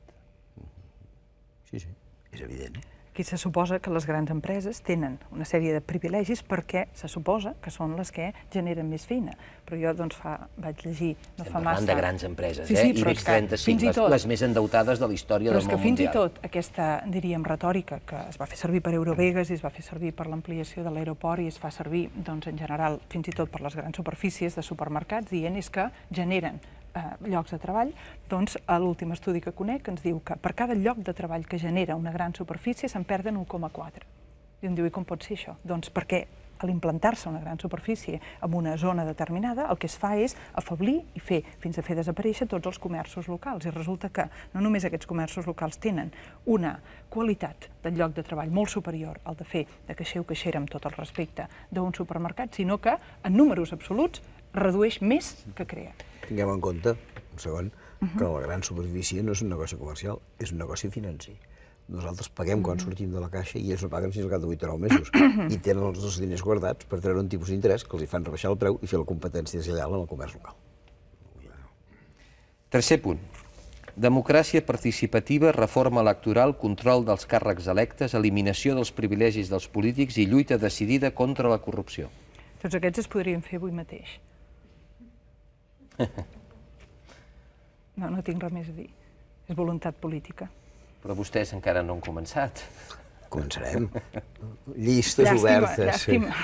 Sí, sí, és evident. Eh? Aquí se suposa que les grans empreses tenen una sèrie de privilegis perquè se suposa que són les que generen més feina. Però jo doncs, fa, vaig llegir no Estem fa massa... Estem de grans empreses, sí, eh? sí, eh? IBEX 35, les, tot, les més endeutades de la història del món mundial. Però és que fins i tot aquesta, diríem, retòrica que es va fer servir per Eurovegas i es va fer servir per l'ampliació de l'aeroport i es fa servir, doncs, en general, fins i tot per les grans superfícies de supermercats, dient és que generen eh, llocs de treball, doncs l'últim estudi que conec ens diu que per cada lloc de treball que genera una gran superfície se'n perden 1,4. I em diu, i com pot ser això? Doncs perquè a l'implantar-se una gran superfície en una zona determinada, el que es fa és afablir i fer, fins a fer desaparèixer tots els comerços locals. I resulta que no només aquests comerços locals tenen una qualitat del lloc de treball molt superior al de fer de caixer o caixera amb tot el respecte d'un supermercat, sinó que en números absoluts redueix més que crea. Tinguem en compte, un segon, uh -huh. que la gran superfície no és un negoci comercial, és un negoci financer. Nosaltres paguem quan mm. sortim de la caixa i ells no paguen fins al cap de 8 o 9 mesos. [coughs] I tenen els dos diners guardats per treure un tipus d'interès que els fan rebaixar el preu i fer la competència deslleial en el comerç local. Tercer punt. Democràcia participativa, reforma electoral, control dels càrrecs electes, eliminació dels privilegis dels polítics i lluita decidida contra la corrupció. Tots aquests es podrien fer avui mateix. No, no tinc res més a dir. És voluntat política. Però vostès encara no han començat. Començarem. Llistes llàstima, obertes. Llàstima.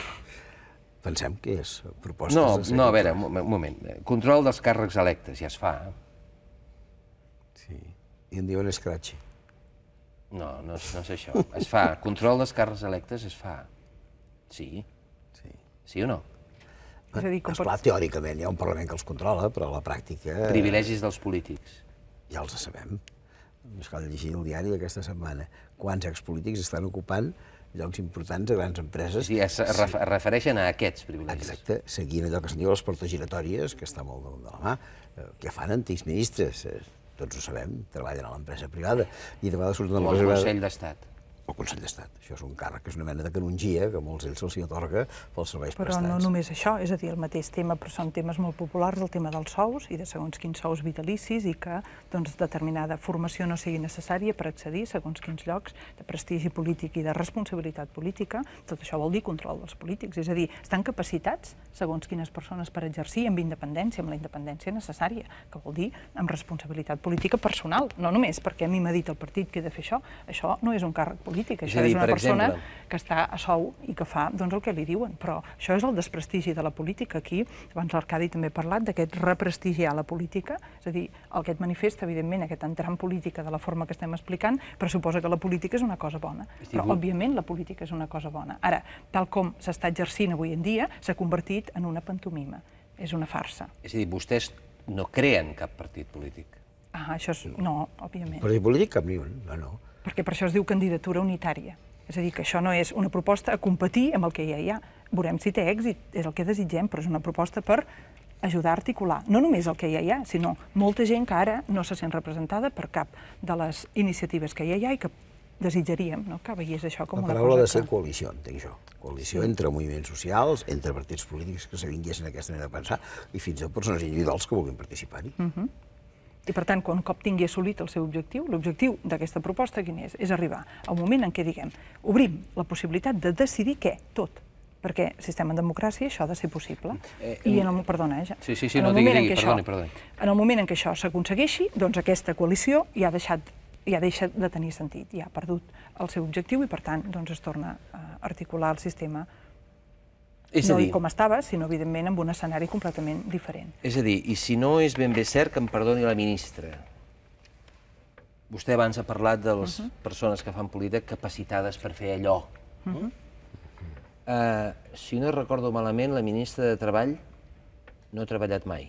Pensem que és propostes... No, de no, a veure, un moment. Control dels càrrecs electes, ja es fa. Sí. I en diuen escratxi. No, no, és, no és això. Es fa. Control dels càrrecs electes es fa. Sí. Sí. Sí o no? És a dir, com Esclar, per... teòricament hi ha un Parlament que els controla, però a la pràctica... Eh, privilegis dels polítics. Ja els sabem. Només cal llegir el diari aquesta setmana. Quants expolítics estan ocupant llocs importants a grans empreses. Sí, es refereixen a aquests privilegis. Exacte, seguint allò que se'n diu les portes giratòries, que està molt de la mà. Eh, què fan antics ministres? Eh, tots ho sabem, treballen a l'empresa privada. I de vegades surten... O al Consell d'Estat el Consell d'Estat. Això és un càrrec, és una mena de canongia que molts d'ells se'ls atorga pels serveis però prestats. Però no només això, és a dir, el mateix tema, però són temes molt populars, el tema dels sous i de segons quins sous vitalicis i que doncs, determinada formació no sigui necessària per accedir segons quins llocs de prestigi polític i de responsabilitat política. Tot això vol dir control dels polítics, és a dir, estan capacitats segons quines persones per exercir amb independència, amb la independència necessària, que vol dir amb responsabilitat política personal, no només perquè m'ha dit el partit que he de fer això, això no és un càrrec polític, això és, dir, és una persona exemple... que està a sou i que fa doncs, el que li diuen, però això és el desprestigi de la política aquí, abans l'Arcadi també ha parlat d'aquest represtigiar la política, és a dir, el que et manifesta que evidentment aquest entrar en política de la forma que estem explicant pressuposa que la política és una cosa bona. Però, òbviament, la política és una cosa bona. Ara, tal com s'està exercint avui en dia, s'ha convertit en una pantomima. És una farsa. És a dir, vostès no creen cap partit polític. Ah, això és... No, òbviament. Partit polític cap ni un, no, no. Perquè per això es diu candidatura unitària. És a dir, que això no és una proposta a competir amb el que ja hi ha. Veurem si té èxit, és el que desitgem, però és una proposta per ajudar a articular no només el que ja hi ha, sinó molta gent que ara no se sent representada per cap de les iniciatives que ja hi ha i que desitjaríem no? que veiés això com una cosa... La paraula ha de ser que... coalició, entenc jo. Coalició sí. entre moviments socials, entre partits polítics que s'avinguessin aquesta manera de pensar i fins a persones individuals que vulguin participar-hi. Uh mhm. -huh. I, per tant, quan un cop tingui assolit el seu objectiu, l'objectiu d'aquesta proposta quin és? És arribar al moment en què diguem, obrim la possibilitat de decidir què, tot, perquè si estem en democràcia això ha de ser possible. Eh, I en eh, el, perdona, eh, ja. sí, sí, sí, en no, digui, digui, perdoni, perdoni. En el moment en què això s'aconsegueixi, doncs aquesta coalició ja ha deixat ja deixa de tenir sentit, ja ha perdut el seu objectiu i, per tant, doncs es torna a articular el sistema és a dir, no com estava, sinó, evidentment, amb un escenari completament diferent. És a dir, i si no és ben bé cert, que em perdoni la ministra, vostè abans ha parlat de les uh mhm. -huh. persones que fan política capacitades per fer allò. Uh mhm. -huh eh, si no recordo malament, la ministra de Treball no ha treballat mai,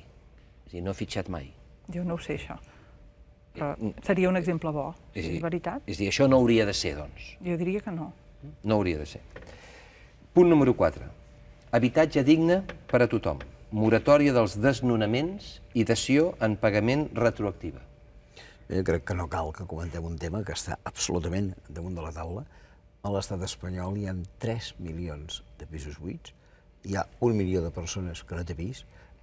és a dir, no ha fitxat mai. Jo no ho sé, això. Però eh, mm. seria un exemple bo, és si és veritat. És a dir, això no hauria de ser, doncs. Jo diria que no. No hauria de ser. Punt número 4. Habitatge digne per a tothom. Moratòria dels desnonaments i dació en pagament retroactiva. Jo crec que no cal que comentem un tema que està absolutament damunt de la taula, a l'estat espanyol hi ha 3 milions de pisos buits, hi ha un milió de persones que no té pis,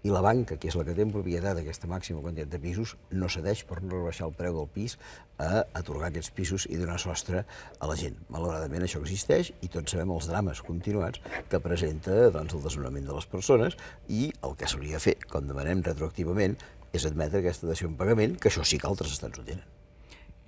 i la banca, que és la que té en propietat aquesta màxima quantitat de pisos, no cedeix per no rebaixar el preu del pis a atorgar aquests pisos i donar sostre a la gent. Malauradament això existeix i tots sabem els drames continuats que presenta doncs, el desnonament de les persones i el que s'hauria de fer, com demanem retroactivament, és admetre aquesta dació en pagament, que això sí que altres estats ho tenen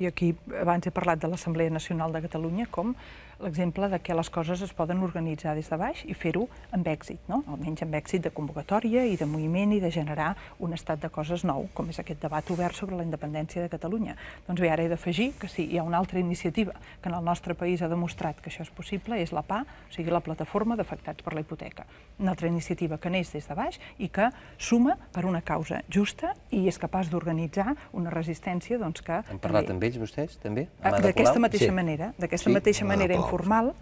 i aquí abans he parlat de l'Assemblea Nacional de Catalunya com l'exemple de que les coses es poden organitzar des de baix i fer-ho amb èxit, no? almenys amb èxit de convocatòria i de moviment i de generar un estat de coses nou, com és aquest debat obert sobre la independència de Catalunya. Doncs bé, ara he d'afegir que sí, hi ha una altra iniciativa que en el nostre país ha demostrat que això és possible, és la PA, o sigui, la plataforma d'afectats per la hipoteca. Una altra iniciativa que neix des de baix i que suma per una causa justa i és capaç d'organitzar una resistència doncs, que... Han parlat també... amb ells vostès, també? Ah, d'aquesta mateixa sí. manera, d'aquesta sí? mateixa ah, manera informal.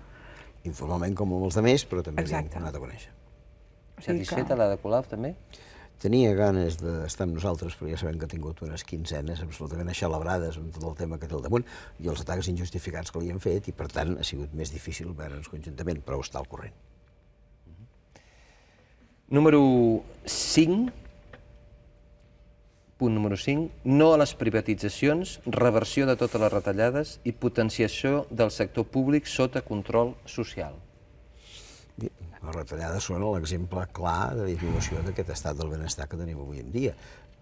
Informalment, com molts de més, però també l'hem anat a conèixer. Satisfeta que... la de Colau, també? Tenia ganes d'estar amb nosaltres, però ja sabem que ha tingut unes quinzenes absolutament aixelebrades amb tot el tema que té al damunt i els atacs injustificats que li han fet, i per tant ha sigut més difícil veure'ns conjuntament, però està al corrent. Número 5, punt número 5, no a les privatitzacions, reversió de totes les retallades i potenciació del sector públic sota control social. Les retallades són l'exemple clar de disminució d'aquest estat del benestar que tenim avui en dia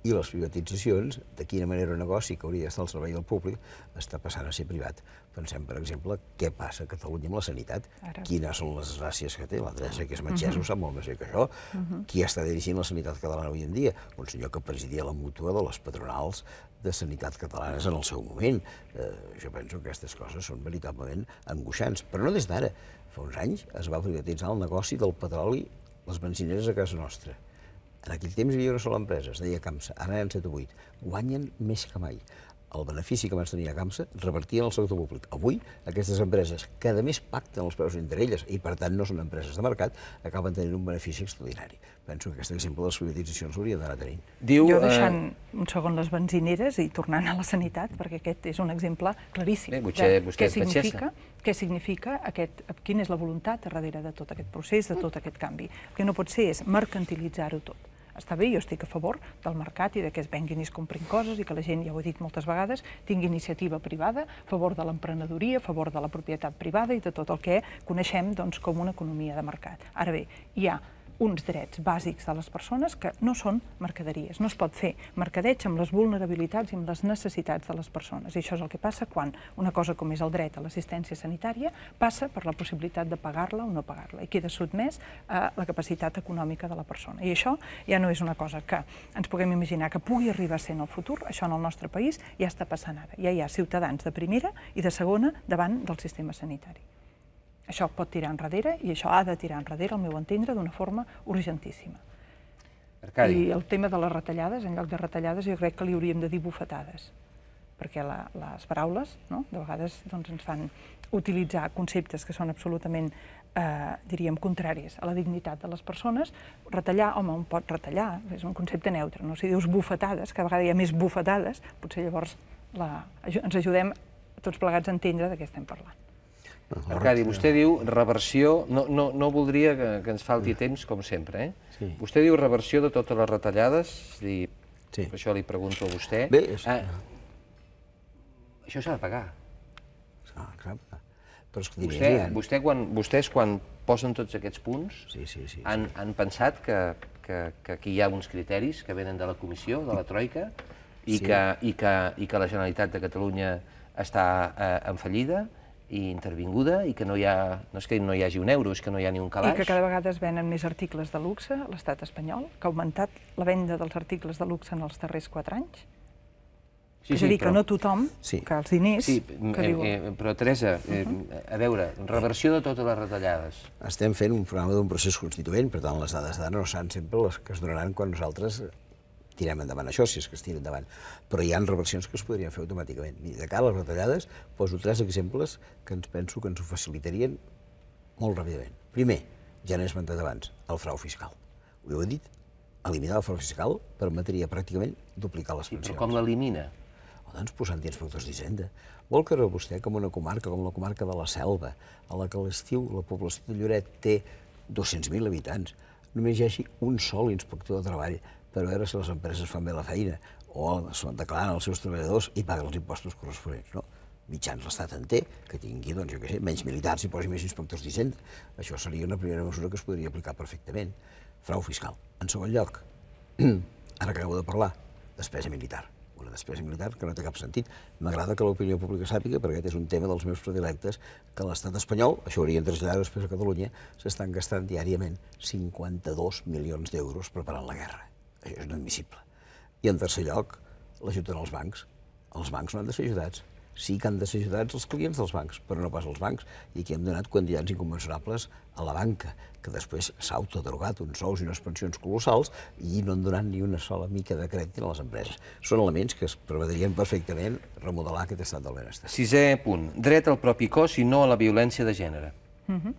i les privatitzacions, de quina manera un negoci que hauria d'estar al servei del públic està passant a ser privat. Pensem, per exemple, què passa a Catalunya amb la sanitat, Ara. quines són les gràcies que té, la Teresa, que és metgessa, uh -huh. sap molt més bé que això, uh -huh. qui està dirigint la sanitat catalana avui en dia? Un senyor que presidia la mútua de les patronals de sanitat catalanes en el seu moment. Eh, jo penso que aquestes coses són veritablement angoixants, però no des d'ara. Fa uns anys es va privatitzar el negoci del petroli, les benzineres a casa nostra. En aquell temps hi havia una sola empresa, es deia Camsa, ara n'hi ha 7 o 8. Guanyen més que mai. El benefici que abans tenia Camsa revertia en el sector públic. Avui, aquestes empreses, que a més pacten els preus entre elles i per tant no són empreses de mercat, acaben tenint un benefici extraordinari. Penso que aquest exemple de les privatitzacions hauria d'anar tenint. Diu, jo eh, deixant eh... un segon les benzineres i tornant a la sanitat, perquè aquest és un exemple claríssim Bé, vostè, vostè què significa què significa aquest, quina és la voluntat darrere de tot aquest procés, de mm. tot aquest canvi. El que no pot ser és mercantilitzar-ho tot. Està bé, jo estic a favor del mercat i de que es venguin i es comprin coses i que la gent, ja ho he dit moltes vegades, tingui iniciativa privada a favor de l'emprenedoria, a favor de la propietat privada i de tot el que coneixem doncs, com una economia de mercat. Ara bé, hi ha uns drets bàsics de les persones que no són mercaderies. No es pot fer mercadeig amb les vulnerabilitats i amb les necessitats de les persones. I això és el que passa quan una cosa com és el dret a l'assistència sanitària passa per la possibilitat de pagar-la o no pagar-la. I queda sotmès a la capacitat econòmica de la persona. I això ja no és una cosa que ens puguem imaginar que pugui arribar a ser en el futur. Això en el nostre país ja està passant ara. Ja hi ha ciutadans de primera i de segona davant del sistema sanitari. Això pot tirar enrere i això ha de tirar enrere, al meu entendre, d'una forma urgentíssima. Arcadi. I el tema de les retallades, en lloc de retallades, jo crec que li hauríem de dir bufetades, perquè la, les paraules no? de vegades doncs, ens fan utilitzar conceptes que són absolutament, eh, diríem, contraris a la dignitat de les persones. Retallar, home, un pot retallar, és un concepte neutre, no? Si dius bufetades, que a vegades hi ha més bufetades, potser llavors la, ens ajudem tots plegats a entendre de què estem parlant. Arcadi, vostè diu reversió... No, no, no voldria que, que ens falti ah. temps, com sempre. Eh? Sí. Vostè diu reversió de totes les retallades, és dir, per això li pregunto a vostè. Bé, és... Ah, això s'ha de pagar. Ah, clar. Però és que vostè, diria... Eh? vostè quan, vostès, quan posen tots aquests punts, sí, sí, sí, han, sí. han pensat que, que, que aquí hi ha uns criteris que venen de la comissió, de la Troika, i, sí. que, i, que, i que la Generalitat de Catalunya està eh, en fallida, i intervinguda i que no hi ha, no és que no hi hagi un euro, és que no hi ha ni un calaix. I que cada vegada es venen més articles de luxe a l'estat espanyol, que ha augmentat la venda dels articles de luxe en els darrers quatre anys. Sí, és sí, a dir, sí, que no tothom, sí. que els diners... Sí, que eh, diuen... eh, però Teresa, eh, mhm. a veure, reversió de totes les retallades. Estem fent un programa d'un procés constituent, per tant, les dades d'ara no seran sempre les que es donaran quan nosaltres tirem endavant això, si és que es tira endavant, però hi han reversions que es podrien fer automàticament. I de cara a les retallades poso tres exemples que ens penso que ens ho facilitarien molt ràpidament. Primer, ja n'he esmentat abans, el frau fiscal. Ho heu dit, eliminar el frau fiscal permetria pràcticament duplicar les pensions. però com l'elimina? O doncs posant inspectors d'Hisenda. Vol que vostè com una comarca, com la comarca de la Selva, a la que a l'estiu la població de Lloret té 200.000 habitants, només hi hagi un sol inspector de treball per veure si les empreses fan bé la feina o estan declarant els seus treballadors i paguen els impostos corresponents. No? mitjans l'estat en té, que tingui, doncs, jo què sé, menys militars i posi més inspectors d'Hisenda. Això seria una primera mesura que es podria aplicar perfectament. Frau fiscal. En segon lloc, [clears throat] ara que acabo de parlar, despesa militar. Una despesa militar que no té cap sentit. M'agrada que l'opinió pública sàpiga, perquè aquest és un tema dels meus predilectes, que l'estat espanyol, això de traslladat després a Catalunya, s'estan gastant diàriament 52 milions d'euros preparant la guerra. Això és inadmissible. I en tercer lloc, l'ajuden els bancs. Els bancs no han de ser ajudats. Sí que han de ser ajudats els clients dels bancs, però no pas els bancs. I aquí hem donat quantitats inconmensurables a la banca, que després s'ha autodrogat uns sous i unes pensions colossals i no han donat ni una sola mica de crèdit a les empreses. Són elements que es prevederien perfectament remodelar aquest estat del benestar. Sisè punt. Dret al propi cos i no a la violència de gènere. Mm -hmm.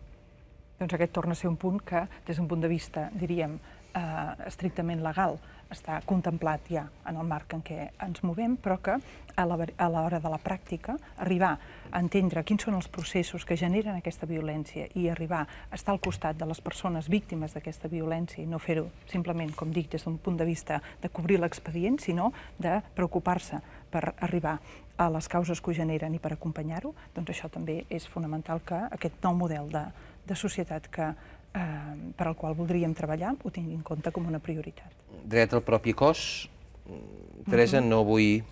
Doncs aquest torna a ser un punt que, des d'un punt de vista, diríem, eh, estrictament legal, està contemplat ja en el marc en què ens movem, però que a l'hora de la pràctica arribar a entendre quins són els processos que generen aquesta violència i arribar a estar al costat de les persones víctimes d'aquesta violència i no fer-ho simplement, com dic, des d'un punt de vista de cobrir l'expedient, sinó de preocupar-se per arribar a les causes que ho generen i per acompanyar-ho, doncs això també és fonamental que aquest nou model de, de societat que eh, per al qual voldríem treballar ho tinguin en compte com una prioritat. Dret al propi cos, mm, Teresa, mhm. no vull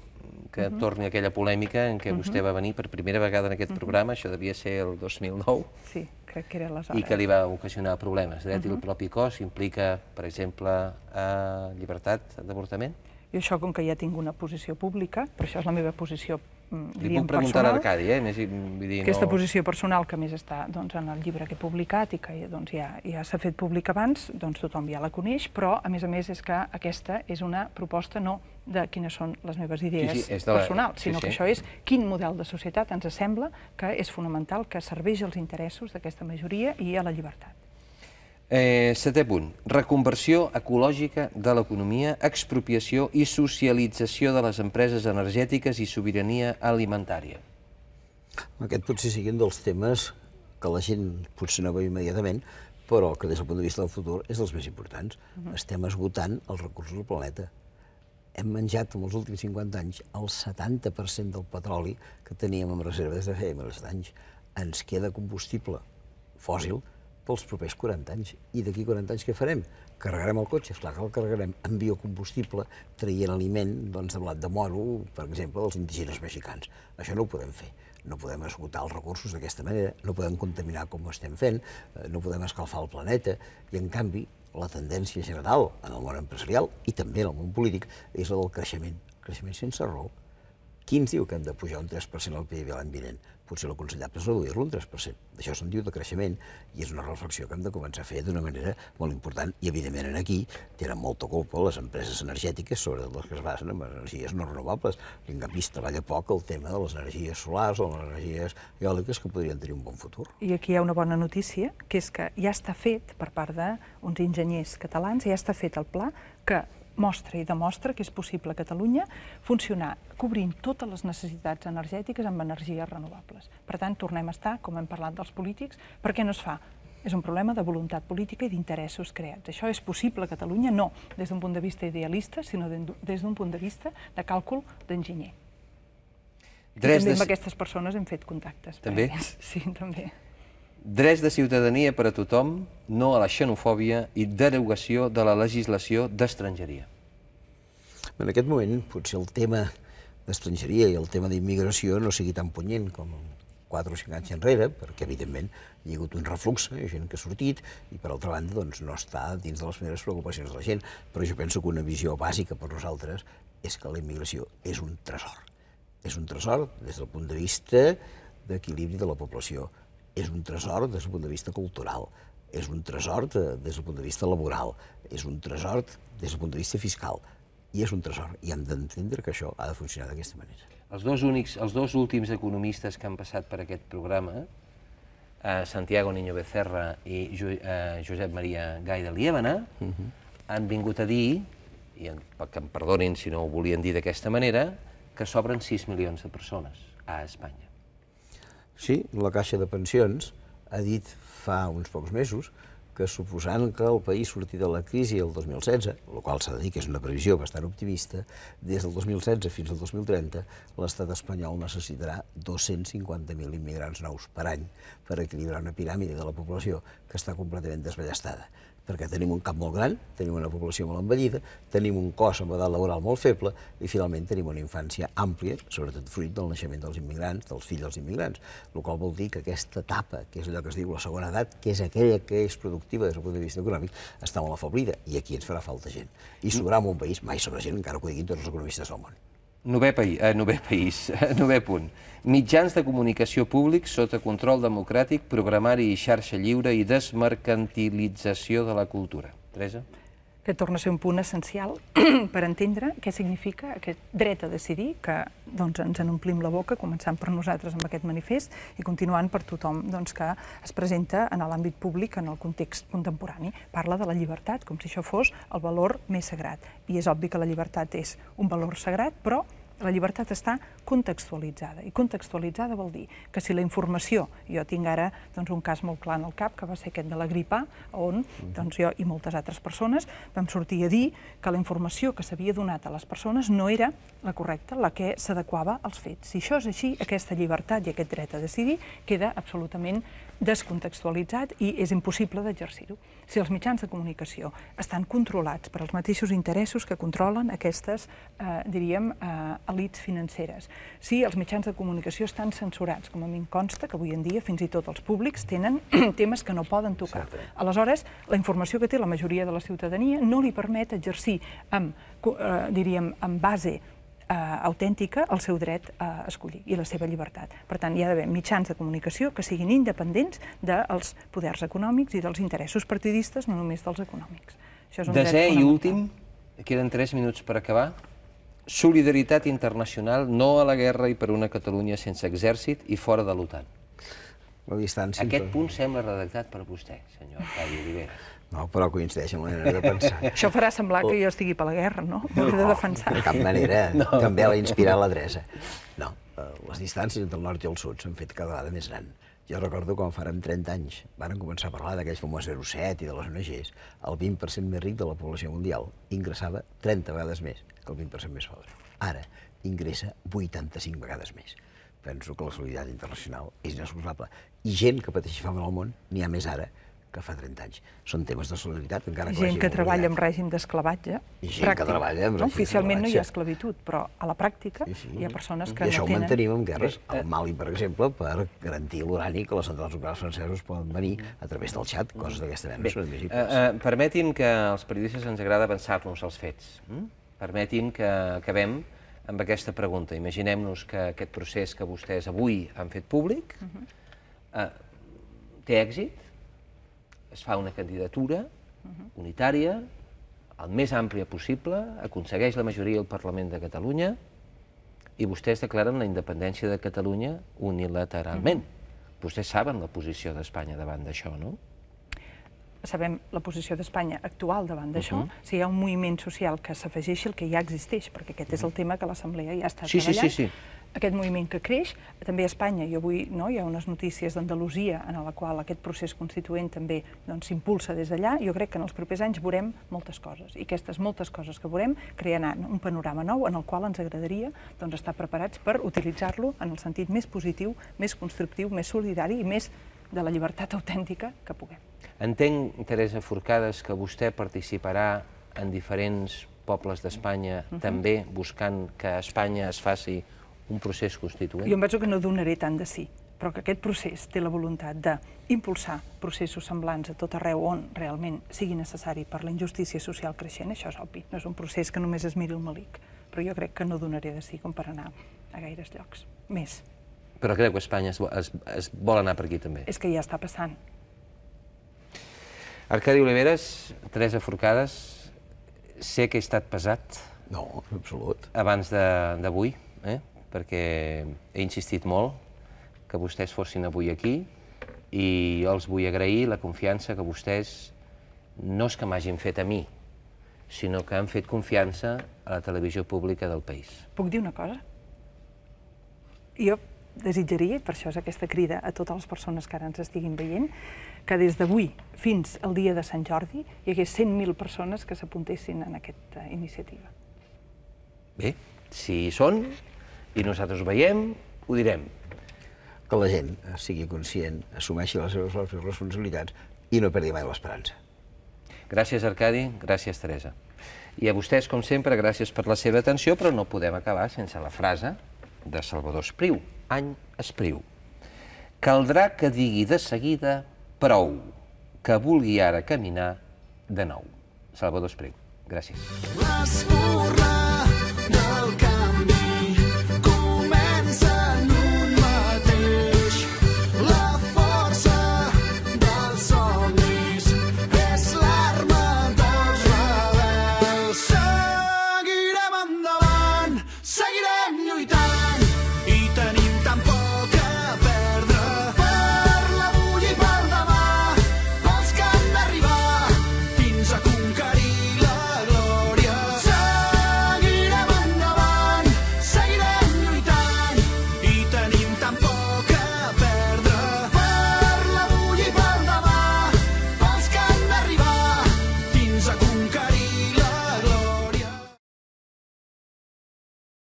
que mhm. torni aquella polèmica en què vostè mhm. va venir per primera vegada en aquest programa, això devia ser el 2009. Sí, crec que era aleshores. I que li va ocasionar problemes. Dret al propi cos implica, per exemple, eh, llibertat d'avortament? I això, com que ja tinc una posició pública, però això és la meva posició mm, li puc preguntar a l'Arcadi, eh? Més, dir, aquesta no... posició personal que més està doncs, en el llibre que he publicat i que doncs, ja, ja s'ha fet públic abans, doncs tothom ja la coneix, però a més a més és que aquesta és una proposta no de quines són les meves idees sí, sí, la... personals, sinó sí, que això és quin model de societat ens sembla que és fonamental que serveix els interessos d'aquesta majoria i a la llibertat. Eh, setè punt, reconversió ecològica de l'economia, expropiació i socialització de les empreses energètiques i sobirania alimentària. Aquest potser sigui un dels temes que la gent potser no veu immediatament, però que des del punt de vista del futur és dels més importants. Uh mhm. -huh. Estem esgotant els recursos del planeta. Hem menjat en els últims 50 anys el 70% del petroli que teníem en reserva des de feia més d'anys. Ens queda combustible fòssil, uh -huh pels propers 40 anys. I d'aquí 40 anys què farem? Carregarem el cotxe? Esclar que el carregarem amb biocombustible, traient aliment doncs, de blat de moro, per exemple, dels indígenes mexicans. Això no ho podem fer. No podem esgotar els recursos d'aquesta manera, no podem contaminar com ho estem fent, eh, no podem escalfar el planeta, i en canvi la tendència general en el món empresarial i també en el món polític és la del creixement. Creixement sense raó, qui ens diu que hem de pujar un 3% al PIB l'any vinent? Potser l'aconsellable és reduir-lo un 3%. D'això se'n diu de creixement i és una reflexió que hem de començar a fer d'una manera molt important i, evidentment, en aquí tenen molta culpa les empreses energètiques, sobretot les que es basen en energies no renovables, que en canvi es treballa poc el tema de les energies solars o les energies eòliques que podrien tenir un bon futur. I aquí hi ha una bona notícia, que és que ja està fet per part d'uns enginyers catalans, ja està fet el pla que mostra i demostra que és possible a Catalunya funcionar cobrint totes les necessitats energètiques amb energies renovables. Per tant, tornem a estar, com hem parlat dels polítics, per què no es fa? És un problema de voluntat política i d'interessos creats. Això és possible a Catalunya? No, des d'un punt de vista idealista, sinó des d'un punt de vista de càlcul d'enginyer. Drets també amb aquestes persones hem fet contactes. També? Sí, també drets de ciutadania per a tothom, no a la xenofòbia i derogació de la legislació d'estrangeria. En aquest moment, potser el tema d'estrangeria i el tema d'immigració no sigui tan punyent com 4 o 5 anys enrere, perquè evidentment hi ha hagut un reflux, hi ha gent que ha sortit i per altra banda doncs, no està dins de les primeres preocupacions de la gent, però jo penso que una visió bàsica per nosaltres és que la immigració és un tresor. És un tresor des del punt de vista d'equilibri de la població és un tresor des del punt de vista cultural, és un tresor de, des del punt de vista laboral, és un tresor des del punt de vista fiscal, i és un tresor, i hem d'entendre que això ha de funcionar d'aquesta manera. Els dos, únics, els dos últims economistes que han passat per aquest programa, eh, Santiago Niño Becerra i jo, eh, Josep Maria Gai de Liébana, uh mhm. -huh. han vingut a dir, i en, que em perdonin si no ho volien dir d'aquesta manera, que s'obren 6 milions de persones a Espanya. Sí, la Caixa de Pensions ha dit fa uns pocs mesos que suposant que el país sorti de la crisi el 2016, el qual s'ha de dir que és una previsió bastant optimista, des del 2016 fins al 2030 l'estat espanyol necessitarà 250.000 immigrants nous per any per equilibrar una piràmide de la població que està completament desballestada perquè tenim un cap molt gran, tenim una població molt envellida, tenim un cos amb edat laboral molt feble i finalment tenim una infància àmplia, sobretot fruit del naixement dels immigrants, dels fills dels immigrants, el qual vol dir que aquesta etapa, que és allò que es diu la segona edat, que és aquella que és productiva des del punt de vista econòmic, està molt afablida i aquí ens farà falta gent. I sobrarà un país, mai sobre gent, encara que ho diguin tots els economistes del món. Nové, eh, [laughs] país, eh, nové país, nové punt. Mitjans de comunicació públics sota control democràtic, programari i xarxa lliure i desmercantilització de la cultura. Teresa? Que torna a ser un punt essencial [clears throat] per entendre què significa aquest dret a decidir, que doncs, ens en omplim la boca, començant per nosaltres amb aquest manifest i continuant per tothom doncs, que es presenta en l'àmbit públic, en el context contemporani. Parla de la llibertat, com si això fos el valor més sagrat. I és obvi que la llibertat és un valor sagrat, però la llibertat està contextualitzada, i contextualitzada vol dir que si la informació, jo tinc ara doncs, un cas molt clar en el cap, que va ser aquest de la gripa, on mhm. doncs, jo i moltes altres persones vam sortir a dir que la informació que s'havia donat a les persones no era la correcta, la que s'adequava als fets. Si això és així, aquesta llibertat i aquest dret a decidir queda absolutament descontextualitzat i és impossible d'exercir-ho. Si els mitjans de comunicació estan controlats per els mateixos interessos que controlen aquestes, eh, diríem, eh, elites financeres, si els mitjans de comunicació estan censurats, com a mi em consta que avui en dia fins i tot els públics tenen [clears throat] temes que no poden tocar. Certa. Aleshores, la informació que té la majoria de la ciutadania no li permet exercir amb, eh, diríem, en base eh, autèntica el seu dret a escollir i la seva llibertat. Per tant, hi ha d'haver mitjans de comunicació que siguin independents dels poders econòmics i dels interessos partidistes, no només dels econòmics. Això és un Desè i últim, queden tres minuts per acabar. Solidaritat internacional, no a la guerra i per una Catalunya sense exèrcit i fora de l'OTAN. La distància... Aquest punt sembla redactat per vostè, senyor Octavi Olivera. No, però coincideix amb la manera de pensar. Això farà semblar que oh. jo estigui per la guerra, no? no M'hauré de defensar. De cap manera. [laughs] No. També l'ha inspirat l'adreça. No, eh, les distàncies entre el nord i el sud s'han fet cada vegada més gran. Jo recordo quan farem 30 anys varen començar a parlar d'aquells famós 07 i de les ONGs, el 20% més ric de la població mundial ingressava 30 vegades més que el 20% més pobre. Ara ingressa 85 vegades més penso que la solidaritat internacional és inexcusable. I gent que pateix fam al món n'hi ha més ara que fa 30 anys. Són temes de solidaritat, encara que Gent que treballa en règim d'esclavatge. I gent pràctic. que treballa en règim Oficialment no hi ha esclavitud, però a la pràctica sí, sí. hi ha persones que no tenen... I això ho mantenim amb guerres El eh. Mali, per exemple, per garantir l'urani que les centrals nuclears franceses poden venir a través del xat, coses d'aquesta mena són admissibles. Eh, eh, permetin que als periodistes ens agrada avançar-nos als fets. Mm? Permetin que acabem amb aquesta pregunta. Imaginem-nos que aquest procés que vostès avui han fet públic uh mhm. -huh. eh, té èxit, es fa una candidatura unitària, el més àmplia possible, aconsegueix la majoria al Parlament de Catalunya i vostès declaren la independència de Catalunya unilateralment. Mm-hmm. Vostès saben la posició d'Espanya davant d'això, no? sabem la posició d'Espanya actual davant d'això, uh -huh. si hi ha un moviment social que s'afegeixi el que ja existeix, perquè aquest és el mm-hmm. tema que l'Assemblea ja està sí, treballant. Sí, sí, sí aquest moviment que creix, també a Espanya, i avui no, hi ha unes notícies d'Andalusia en la qual aquest procés constituent també doncs, s'impulsa doncs, des d'allà, jo crec que en els propers anys veurem moltes coses, i aquestes moltes coses que veurem creen un panorama nou en el qual ens agradaria doncs, estar preparats per utilitzar-lo en el sentit més positiu, més constructiu, més solidari i més de la llibertat autèntica que puguem. Entenc, Teresa Forcades, que vostè participarà en diferents pobles d'Espanya, uh mhm. -huh. també buscant que Espanya es faci un procés constituent. Jo em penso que no donaré tant de sí, però que aquest procés té la voluntat d'impulsar processos semblants a tot arreu on realment sigui necessari per la injustícia social creixent, això és obvi. No és un procés que només es miri el malic, però jo crec que no donaré de sí com per anar a gaires llocs. Més. Però creu que Espanya es, es, es vol anar per aquí també? És que ja està passant. Arcadi Oliveres, Teresa Forcades, sé que he estat pesat. No, en absolut. Abans d'avui, eh? perquè he insistit molt que vostès fossin avui aquí i jo els vull agrair la confiança que vostès no és que m'hagin fet a mi, sinó que han fet confiança a la televisió pública del país. Puc dir una cosa? Jo desitjaria, per això és aquesta crida a totes les persones que ara ens estiguin veient, que des d'avui fins al dia de Sant Jordi hi hagués 100.000 persones que s'apuntessin en aquesta iniciativa. Bé, si hi són, i nosaltres ho veiem, ho direm. Que la gent sigui conscient, assumeixi les seves responsabilitats i no perdi mai l'esperança. Gràcies, Arcadi. Gràcies, Teresa. I a vostès, com sempre, gràcies per la seva atenció, però no podem acabar sense la frase de Salvador Espriu, any Espriu. Caldrà que digui de seguida prou, que vulgui ara caminar de nou. Salvador Espriu. Gràcies.